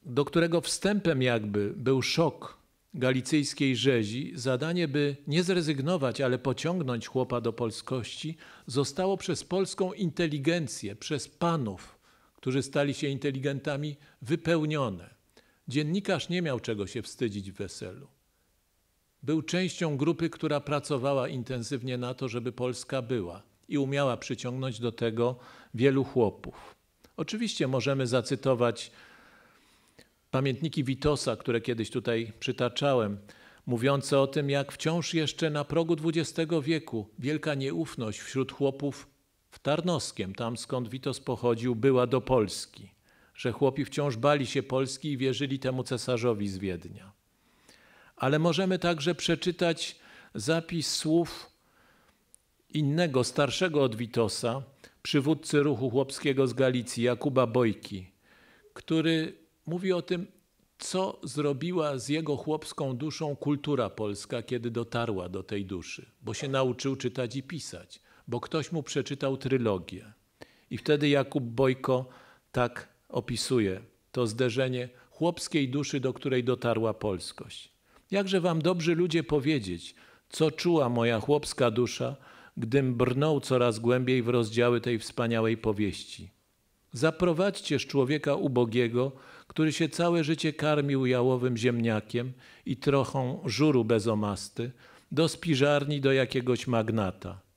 do którego wstępem jakby był szok galicyjskiej rzezi, zadanie, by nie zrezygnować, ale pociągnąć chłopa do polskości, zostało przez polską inteligencję, przez panów którzy stali się inteligentami, wypełnione. Dziennikarz nie miał czego się wstydzić w weselu. Był częścią grupy, która pracowała intensywnie na to, żeby Polska była i umiała przyciągnąć do tego wielu chłopów. Oczywiście możemy zacytować pamiętniki Witosa, które kiedyś tutaj przytaczałem, mówiące o tym, jak wciąż jeszcze na progu XX wieku wielka nieufność wśród chłopów w Tarnowskiem, tam skąd Witos pochodził, była do Polski, że chłopi wciąż bali się Polski i wierzyli temu cesarzowi z Wiednia. Ale możemy także przeczytać zapis słów innego, starszego od Witosa, przywódcy ruchu chłopskiego z Galicji, Jakuba Bojki, który mówi o tym, co zrobiła z jego chłopską duszą kultura polska, kiedy dotarła do tej duszy, bo się nauczył czytać i pisać bo ktoś mu przeczytał trylogię. I wtedy Jakub Bojko tak opisuje to zderzenie chłopskiej duszy, do której dotarła polskość. Jakże wam dobrzy ludzie powiedzieć, co czuła moja chłopska dusza, gdym brnął coraz głębiej w rozdziały tej wspaniałej powieści. Zaprowadźcież człowieka ubogiego, który się całe życie karmił jałowym ziemniakiem i trochą żuru bezomasty, do spiżarni do jakiegoś magnata –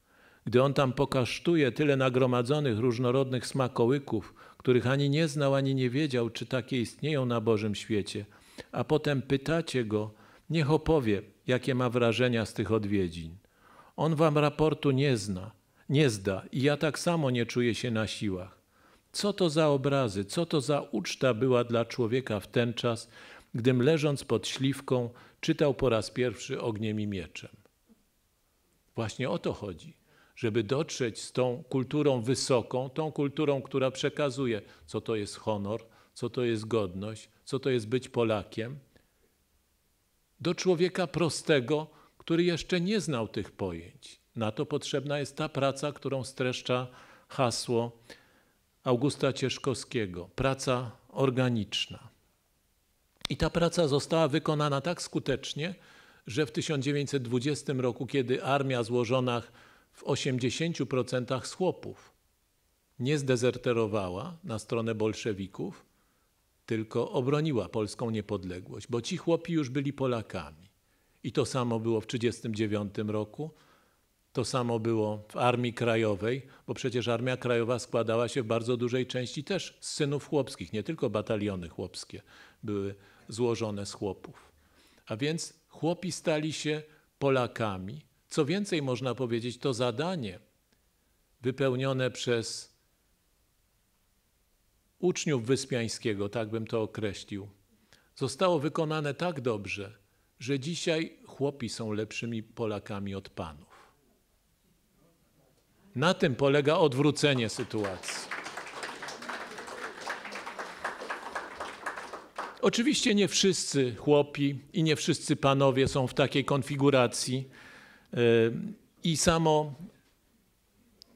gdy on tam pokasztuje tyle nagromadzonych różnorodnych smakołyków, których ani nie znał, ani nie wiedział, czy takie istnieją na Bożym świecie, a potem pytacie go, niech opowie, jakie ma wrażenia z tych odwiedzin. On wam raportu nie zna, nie zda i ja tak samo nie czuję się na siłach. Co to za obrazy, co to za uczta była dla człowieka w ten czas, gdym leżąc pod śliwką czytał po raz pierwszy ogniem i mieczem. Właśnie o to chodzi żeby dotrzeć z tą kulturą wysoką, tą kulturą, która przekazuje, co to jest honor, co to jest godność, co to jest być Polakiem, do człowieka prostego, który jeszcze nie znał tych pojęć. Na to potrzebna jest ta praca, którą streszcza hasło Augusta Cieszkowskiego praca organiczna. I ta praca została wykonana tak skutecznie, że w 1920 roku, kiedy armia złożona w 80% z chłopów. Nie zdezerterowała na stronę bolszewików, tylko obroniła polską niepodległość, bo ci chłopi już byli Polakami. I to samo było w 1939 roku, to samo było w Armii Krajowej, bo przecież Armia Krajowa składała się w bardzo dużej części też z synów chłopskich, nie tylko bataliony chłopskie były złożone z chłopów. A więc chłopi stali się Polakami, co więcej, można powiedzieć, to zadanie wypełnione przez uczniów Wyspiańskiego, tak bym to określił, zostało wykonane tak dobrze, że dzisiaj chłopi są lepszymi Polakami od panów. Na tym polega odwrócenie sytuacji. Oczywiście nie wszyscy chłopi i nie wszyscy panowie są w takiej konfiguracji. Yy, I samo,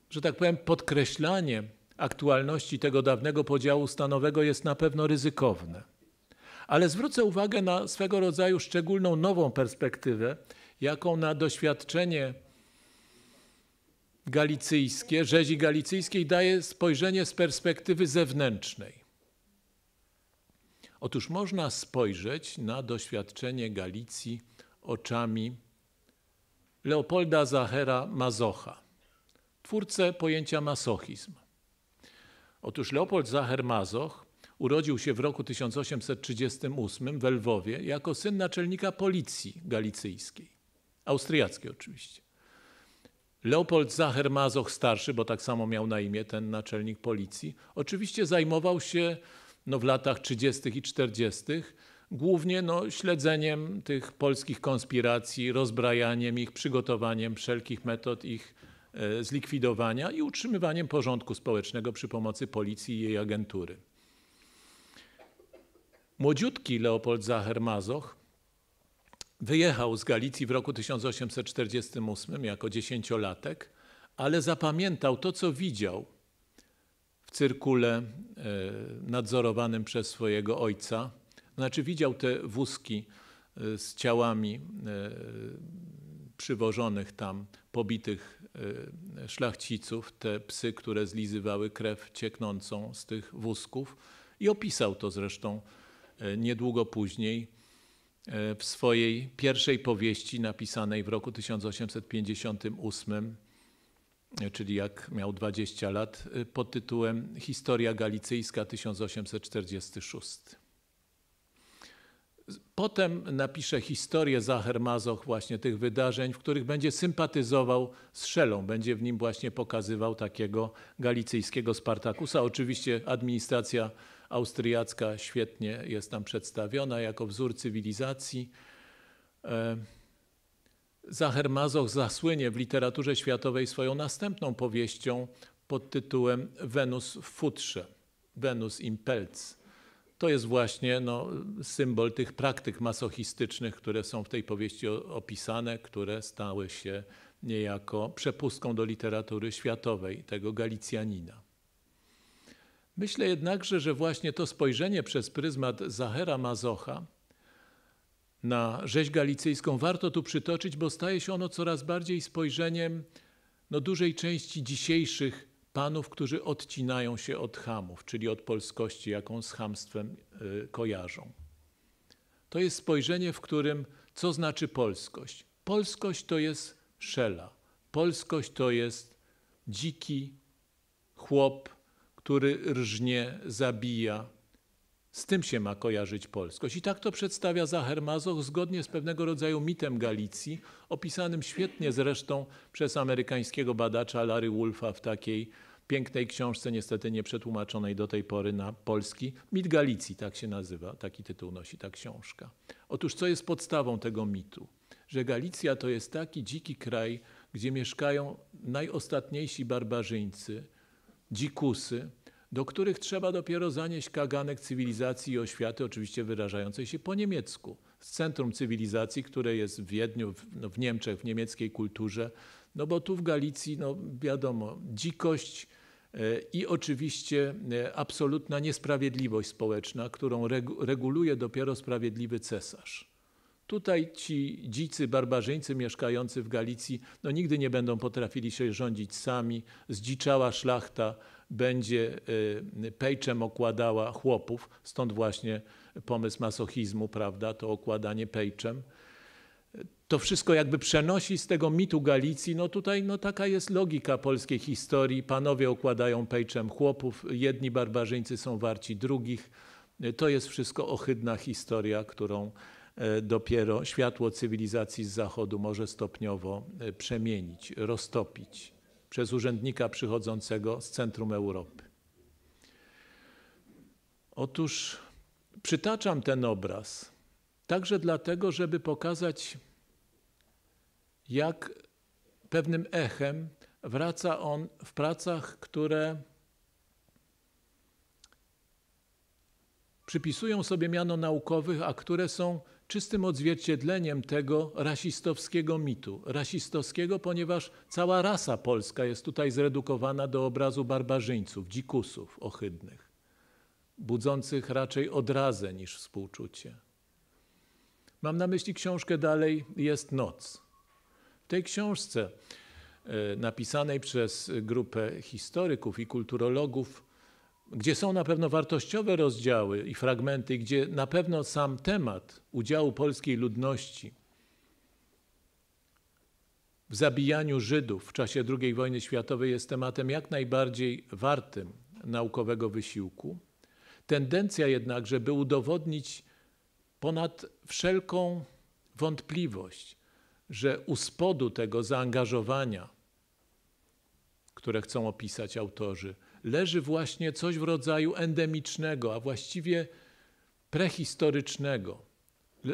że tak powiem, podkreślanie aktualności tego dawnego podziału stanowego jest na pewno ryzykowne. Ale zwrócę uwagę na swego rodzaju szczególną nową perspektywę, jaką na doświadczenie galicyjskie, rzezi galicyjskiej daje spojrzenie z perspektywy zewnętrznej. Otóż można spojrzeć na doświadczenie Galicji oczami Leopolda Zachera Mazocha, twórcę pojęcia masochizm. Otóż Leopold Zacher Mazoch urodził się w roku 1838 w Lwowie jako syn naczelnika policji galicyjskiej, austriackiej oczywiście. Leopold Zacher Mazoch starszy, bo tak samo miał na imię ten naczelnik policji, oczywiście zajmował się no, w latach 30. i 40 głównie no, śledzeniem tych polskich konspiracji, rozbrajaniem ich, przygotowaniem wszelkich metod ich e, zlikwidowania i utrzymywaniem porządku społecznego przy pomocy policji i jej agentury. Młodziutki Leopold Zacher Mazoch wyjechał z Galicji w roku 1848 jako dziesięciolatek, ale zapamiętał to, co widział w cyrkule e, nadzorowanym przez swojego ojca – znaczy widział te wózki e, z ciałami e, przywożonych tam pobitych e, szlachciców, te psy, które zlizywały krew cieknącą z tych wózków i opisał to zresztą niedługo później w swojej pierwszej powieści napisanej w roku 1858, czyli jak miał 20 lat, pod tytułem Historia galicyjska 1846. Potem napisze historię Zacher Mazoch właśnie tych wydarzeń, w których będzie sympatyzował z Szelą, będzie w nim właśnie pokazywał takiego galicyjskiego Spartakusa. Oczywiście administracja austriacka świetnie jest tam przedstawiona jako wzór cywilizacji. E, Zacher Mazoch zasłynie w literaturze światowej swoją następną powieścią pod tytułem Wenus w futrze, Wenus in Pelz to jest właśnie no, symbol tych praktyk masochistycznych, które są w tej powieści opisane, które stały się niejako przepustką do literatury światowej tego Galicjanina. Myślę jednakże, że właśnie to spojrzenie przez pryzmat Zahera Mazocha na rzeź galicyjską warto tu przytoczyć, bo staje się ono coraz bardziej spojrzeniem no, dużej części dzisiejszych panów, którzy odcinają się od chamów, czyli od polskości, jaką z chamstwem e, kojarzą. To jest spojrzenie, w którym co znaczy polskość? Polskość to jest szela. Polskość to jest dziki chłop, który rżnie, zabija, z tym się ma kojarzyć polskość. I tak to przedstawia Zacher Mazoch zgodnie z pewnego rodzaju mitem Galicji, opisanym świetnie zresztą przez amerykańskiego badacza Larry Wolfa w takiej pięknej książce, niestety nie przetłumaczonej do tej pory na polski. Mit Galicji, tak się nazywa, taki tytuł nosi ta książka. Otóż co jest podstawą tego mitu? Że Galicja to jest taki dziki kraj, gdzie mieszkają najostatniejsi barbarzyńcy, dzikusy, do których trzeba dopiero zanieść kaganek cywilizacji i oświaty, oczywiście wyrażającej się po niemiecku. Z centrum cywilizacji, które jest w Wiedniu, w, no w Niemczech, w niemieckiej kulturze, no bo tu w Galicji, no wiadomo, dzikość e, i oczywiście e, absolutna niesprawiedliwość społeczna, którą reguluje dopiero sprawiedliwy cesarz. Tutaj ci dzicy barbarzyńcy mieszkający w Galicji no, nigdy nie będą potrafili się rządzić sami, zdziczała szlachta będzie y, pejczem okładała chłopów, stąd właśnie pomysł masochizmu, prawda, to okładanie pejczem. To wszystko jakby przenosi z tego mitu Galicji, no tutaj no taka jest logika polskiej historii. Panowie okładają pejczem chłopów, jedni barbarzyńcy są warci drugich. To jest wszystko ohydna historia, którą e, dopiero światło cywilizacji z zachodu może stopniowo e, przemienić, roztopić przez urzędnika przychodzącego z centrum Europy. Otóż przytaczam ten obraz także dlatego, żeby pokazać, jak pewnym echem wraca on w pracach, które przypisują sobie miano naukowych, a które są czystym odzwierciedleniem tego rasistowskiego mitu. Rasistowskiego, ponieważ cała rasa polska jest tutaj zredukowana do obrazu barbarzyńców, dzikusów ohydnych, budzących raczej odrazę niż współczucie. Mam na myśli książkę Dalej jest noc. W tej książce e, napisanej przez grupę historyków i kulturologów gdzie są na pewno wartościowe rozdziały i fragmenty, gdzie na pewno sam temat udziału polskiej ludności w zabijaniu Żydów w czasie II wojny światowej jest tematem jak najbardziej wartym naukowego wysiłku. Tendencja jednakże, by udowodnić ponad wszelką wątpliwość, że u spodu tego zaangażowania, które chcą opisać autorzy, leży właśnie coś w rodzaju endemicznego, a właściwie prehistorycznego,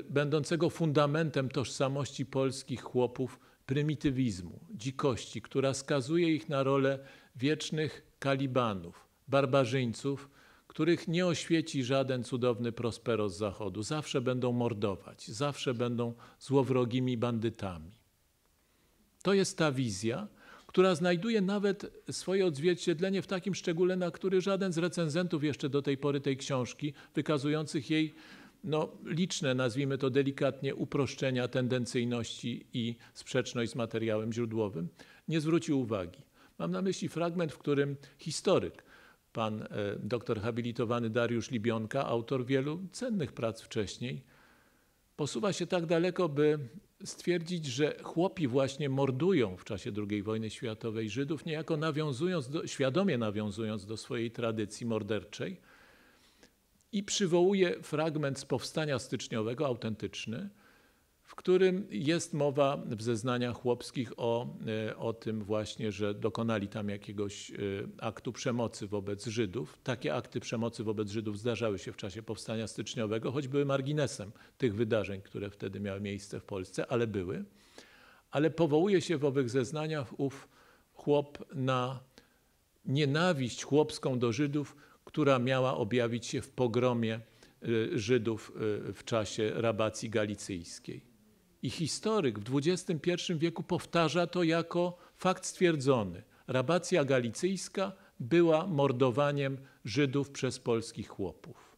będącego fundamentem tożsamości polskich chłopów prymitywizmu, dzikości, która skazuje ich na rolę wiecznych kalibanów, barbarzyńców, których nie oświeci żaden cudowny prospero z zachodu. Zawsze będą mordować, zawsze będą złowrogimi bandytami. To jest ta wizja, która znajduje nawet swoje odzwierciedlenie w takim szczególe, na który żaden z recenzentów jeszcze do tej pory tej książki, wykazujących jej no, liczne, nazwijmy to delikatnie, uproszczenia, tendencyjności i sprzeczność z materiałem źródłowym, nie zwrócił uwagi. Mam na myśli fragment, w którym historyk, pan e, doktor habilitowany Dariusz Libionka, autor wielu cennych prac wcześniej, posuwa się tak daleko, by stwierdzić, że chłopi właśnie mordują w czasie II wojny światowej Żydów, niejako nawiązując do, świadomie nawiązując do swojej tradycji morderczej i przywołuje fragment z powstania styczniowego, autentyczny, w którym jest mowa w zeznaniach chłopskich o, e, o tym właśnie, że dokonali tam jakiegoś e, aktu przemocy wobec Żydów. Takie akty przemocy wobec Żydów zdarzały się w czasie powstania styczniowego, choć były marginesem tych wydarzeń, które wtedy miały miejsce w Polsce, ale były. Ale powołuje się w owych zeznaniach ów chłop na nienawiść chłopską do Żydów, która miała objawić się w pogromie e, Żydów w czasie rabacji galicyjskiej. I historyk w XXI wieku powtarza to jako fakt stwierdzony. Rabacja galicyjska była mordowaniem Żydów przez polskich chłopów.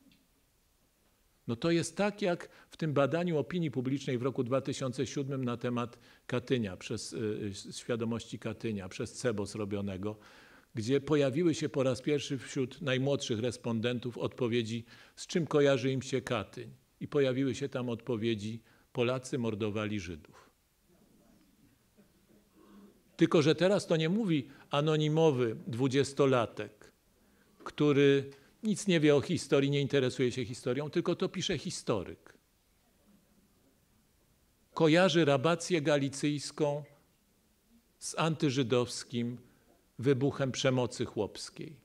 No to jest tak jak w tym badaniu opinii publicznej w roku 2007 na temat Katynia, przez y, y, świadomości Katynia, przez Cebos robionego, gdzie pojawiły się po raz pierwszy wśród najmłodszych respondentów odpowiedzi, z czym kojarzy im się Katyń. I pojawiły się tam odpowiedzi Polacy mordowali Żydów. Tylko, że teraz to nie mówi anonimowy dwudziestolatek, który nic nie wie o historii, nie interesuje się historią, tylko to pisze historyk. Kojarzy rabację galicyjską z antyżydowskim wybuchem przemocy chłopskiej.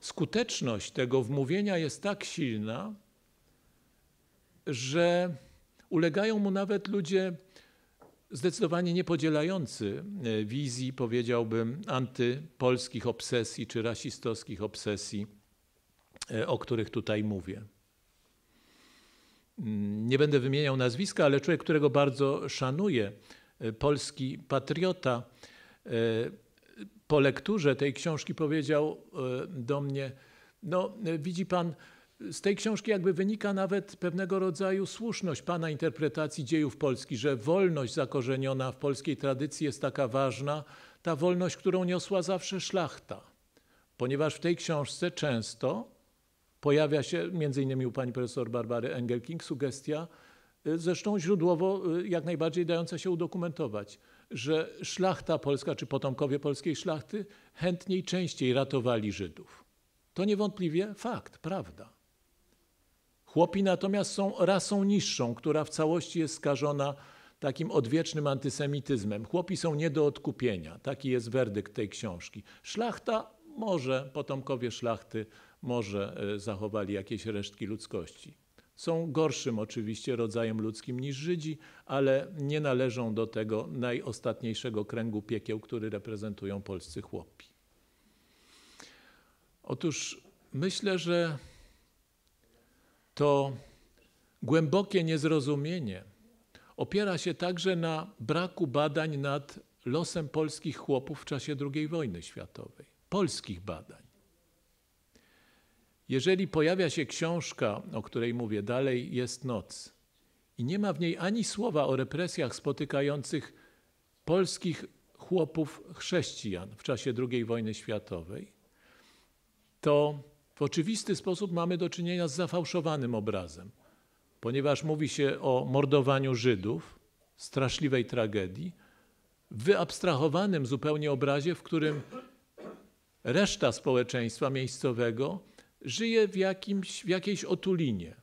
Skuteczność tego wmówienia jest tak silna, że Ulegają mu nawet ludzie zdecydowanie niepodzielający e, wizji, powiedziałbym, antypolskich obsesji czy rasistowskich obsesji, e, o których tutaj mówię. Mm, nie będę wymieniał nazwiska, ale człowiek, którego bardzo szanuję, e, polski patriota, po lekturze tej książki powiedział do mnie: No, widzi pan, z tej książki jakby wynika nawet pewnego rodzaju słuszność pana interpretacji dziejów Polski, że wolność zakorzeniona w polskiej tradycji jest taka ważna, ta wolność, którą niosła zawsze szlachta. Ponieważ w tej książce często pojawia się, między innymi u pani profesor Barbary Engelking, sugestia, y, zresztą źródłowo y, jak najbardziej dająca się udokumentować, że szlachta polska czy potomkowie polskiej szlachty chętniej, częściej ratowali Żydów. To niewątpliwie fakt, prawda. Chłopi natomiast są rasą niższą, która w całości jest skażona takim odwiecznym antysemityzmem. Chłopi są nie do odkupienia. Taki jest werdykt tej książki. Szlachta może, potomkowie szlachty może e, zachowali jakieś resztki ludzkości. Są gorszym oczywiście rodzajem ludzkim niż Żydzi, ale nie należą do tego najostatniejszego kręgu piekieł, który reprezentują polscy chłopi. Otóż myślę, że to głębokie niezrozumienie opiera się także na braku badań nad losem polskich chłopów w czasie II wojny światowej. Polskich badań. Jeżeli pojawia się książka, o której mówię dalej, jest noc, i nie ma w niej ani słowa o represjach spotykających polskich chłopów chrześcijan w czasie II wojny światowej, to w oczywisty sposób mamy do czynienia z zafałszowanym obrazem, ponieważ mówi się o mordowaniu Żydów, straszliwej tragedii, wyabstrahowanym zupełnie obrazie, w którym reszta społeczeństwa miejscowego żyje w, jakimś, w jakiejś otulinie.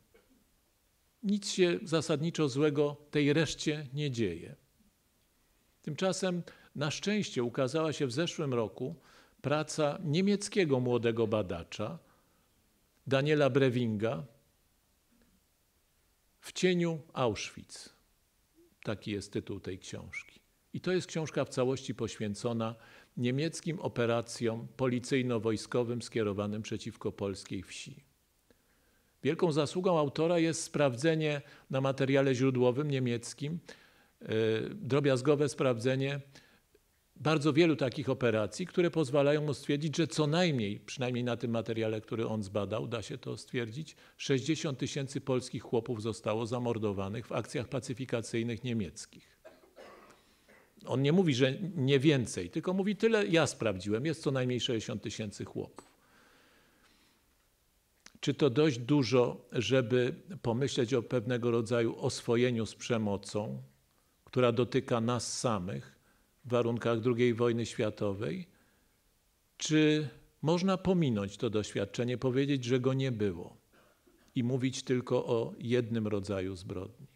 Nic się zasadniczo złego tej reszcie nie dzieje. Tymczasem na szczęście ukazała się w zeszłym roku praca niemieckiego młodego badacza, Daniela Brevinga w cieniu Auschwitz. Taki jest tytuł tej książki. I to jest książka w całości poświęcona niemieckim operacjom policyjno-wojskowym skierowanym przeciwko polskiej wsi. Wielką zasługą autora jest sprawdzenie na materiale źródłowym niemieckim, e, drobiazgowe sprawdzenie bardzo wielu takich operacji, które pozwalają mu stwierdzić, że co najmniej, przynajmniej na tym materiale, który on zbadał, da się to stwierdzić, 60 tysięcy polskich chłopów zostało zamordowanych w akcjach pacyfikacyjnych niemieckich. On nie mówi, że nie więcej, tylko mówi tyle, ja sprawdziłem, jest co najmniej 60 tysięcy chłopów. Czy to dość dużo, żeby pomyśleć o pewnego rodzaju oswojeniu z przemocą, która dotyka nas samych? w warunkach II wojny światowej, czy można pominąć to doświadczenie, powiedzieć, że go nie było i mówić tylko o jednym rodzaju zbrodni?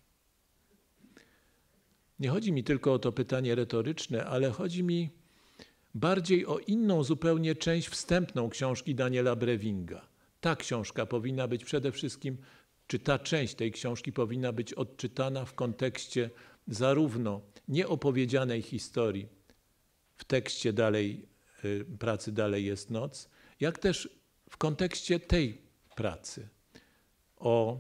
Nie chodzi mi tylko o to pytanie retoryczne, ale chodzi mi bardziej o inną zupełnie część wstępną książki Daniela Brevinga. Ta książka powinna być przede wszystkim, czy ta część tej książki powinna być odczytana w kontekście zarówno nieopowiedzianej historii, w tekście dalej, y, pracy dalej jest noc, jak też w kontekście tej pracy o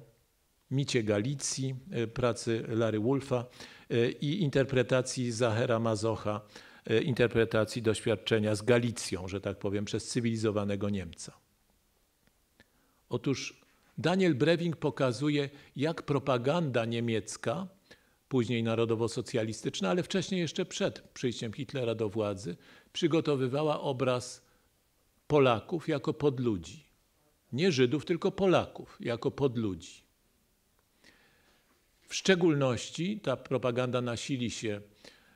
micie Galicji, y, pracy Larry Wolfa y, i interpretacji Zahera Mazocha, interpretacji doświadczenia z Galicją, że tak powiem, przez cywilizowanego Niemca. Otóż Daniel Breving pokazuje, jak propaganda niemiecka później narodowo-socjalistyczna, ale wcześniej jeszcze przed przyjściem Hitlera do władzy, przygotowywała obraz Polaków jako podludzi. Nie Żydów, tylko Polaków jako podludzi. W szczególności ta propaganda nasili się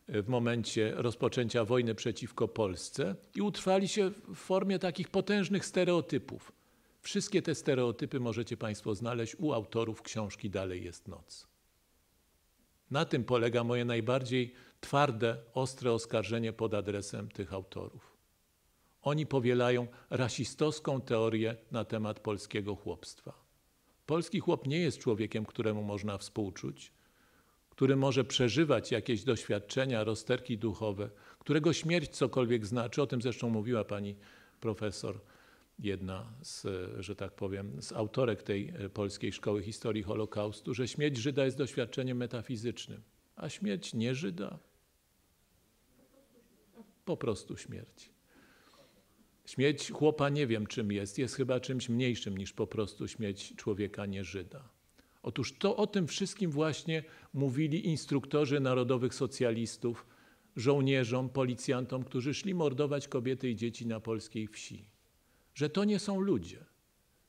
e, w momencie rozpoczęcia wojny przeciwko Polsce i utrwali się w formie takich potężnych stereotypów. Wszystkie te stereotypy możecie Państwo znaleźć u autorów książki Dalej jest noc. Na tym polega moje najbardziej twarde, ostre oskarżenie pod adresem tych autorów. Oni powielają rasistowską teorię na temat polskiego chłopstwa. Polski chłop nie jest człowiekiem, któremu można współczuć, który może przeżywać jakieś doświadczenia, rozterki duchowe, którego śmierć cokolwiek znaczy. O tym zresztą mówiła pani profesor jedna z, że tak powiem, z autorek tej e, polskiej szkoły historii Holokaustu, że śmierć Żyda jest doświadczeniem metafizycznym, a śmierć nie Żyda po prostu śmierć. Śmierć chłopa nie wiem czym jest, jest chyba czymś mniejszym niż po prostu śmierć człowieka nie Żyda. Otóż to o tym wszystkim właśnie mówili instruktorzy narodowych socjalistów, żołnierzom, policjantom, którzy szli mordować kobiety i dzieci na polskiej wsi że to nie są ludzie,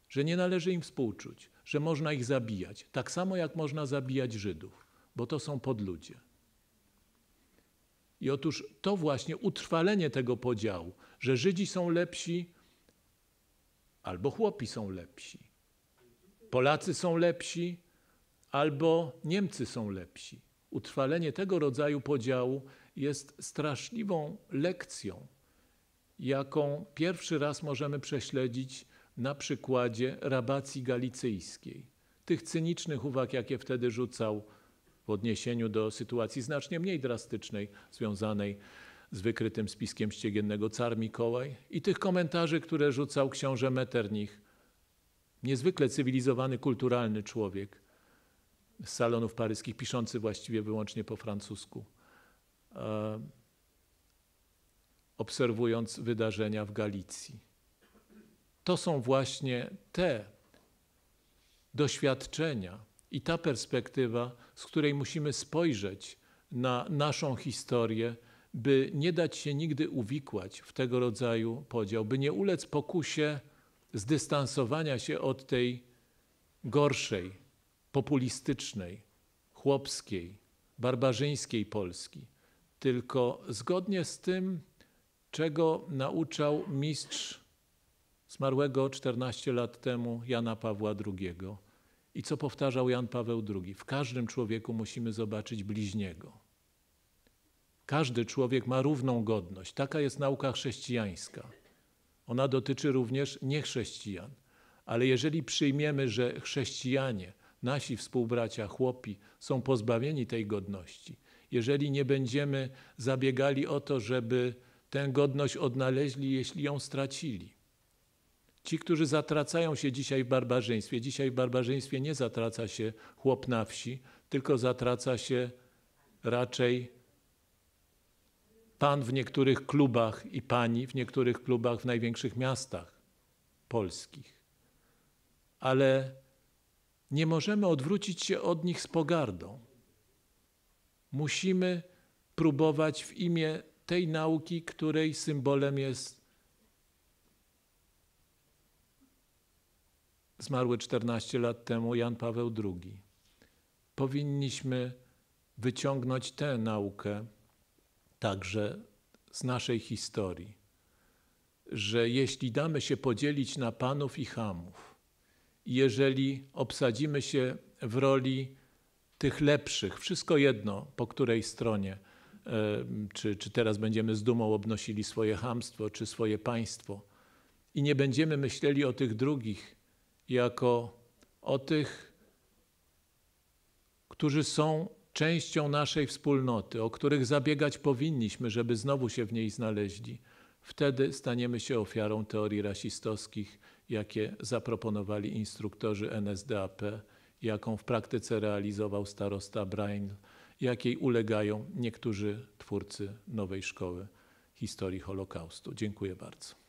że nie należy im współczuć, że można ich zabijać, tak samo jak można zabijać Żydów, bo to są podludzie. I otóż to właśnie utrwalenie tego podziału, że Żydzi są lepsi albo chłopi są lepsi, Polacy są lepsi albo Niemcy są lepsi. Utrwalenie tego rodzaju podziału jest straszliwą lekcją jaką pierwszy raz możemy prześledzić na przykładzie rabacji galicyjskiej. Tych cynicznych uwag, jakie wtedy rzucał w odniesieniu do sytuacji znacznie mniej drastycznej związanej z wykrytym spiskiem ściegiennego car Mikołaj i tych komentarzy, które rzucał książę Metternich, niezwykle cywilizowany, kulturalny człowiek z salonów paryskich, piszący właściwie wyłącznie po francusku. E, obserwując wydarzenia w Galicji. To są właśnie te doświadczenia i ta perspektywa, z której musimy spojrzeć na naszą historię, by nie dać się nigdy uwikłać w tego rodzaju podział, by nie ulec pokusie zdystansowania się od tej gorszej, populistycznej, chłopskiej, barbarzyńskiej Polski, tylko zgodnie z tym, czego nauczał mistrz zmarłego 14 lat temu Jana Pawła II. I co powtarzał Jan Paweł II? W każdym człowieku musimy zobaczyć bliźniego. Każdy człowiek ma równą godność. Taka jest nauka chrześcijańska. Ona dotyczy również niechrześcijan. Ale jeżeli przyjmiemy, że chrześcijanie, nasi współbracia, chłopi, są pozbawieni tej godności, jeżeli nie będziemy zabiegali o to, żeby tę godność odnaleźli, jeśli ją stracili. Ci, którzy zatracają się dzisiaj w barbarzyństwie, dzisiaj w barbarzyństwie nie zatraca się chłop na wsi, tylko zatraca się raczej pan w niektórych klubach i pani w niektórych klubach w największych miastach polskich. Ale nie możemy odwrócić się od nich z pogardą. Musimy próbować w imię tej nauki, której symbolem jest zmarły 14 lat temu Jan Paweł II. Powinniśmy wyciągnąć tę naukę także z naszej historii, że jeśli damy się podzielić na panów i hamów, jeżeli obsadzimy się w roli tych lepszych, wszystko jedno po której stronie, czy, czy teraz będziemy z dumą obnosili swoje hamstwo, czy swoje państwo. I nie będziemy myśleli o tych drugich jako o tych, którzy są częścią naszej wspólnoty, o których zabiegać powinniśmy, żeby znowu się w niej znaleźli. Wtedy staniemy się ofiarą teorii rasistowskich, jakie zaproponowali instruktorzy NSDAP, jaką w praktyce realizował starosta Brain jakiej ulegają niektórzy twórcy nowej szkoły historii Holokaustu. Dziękuję bardzo.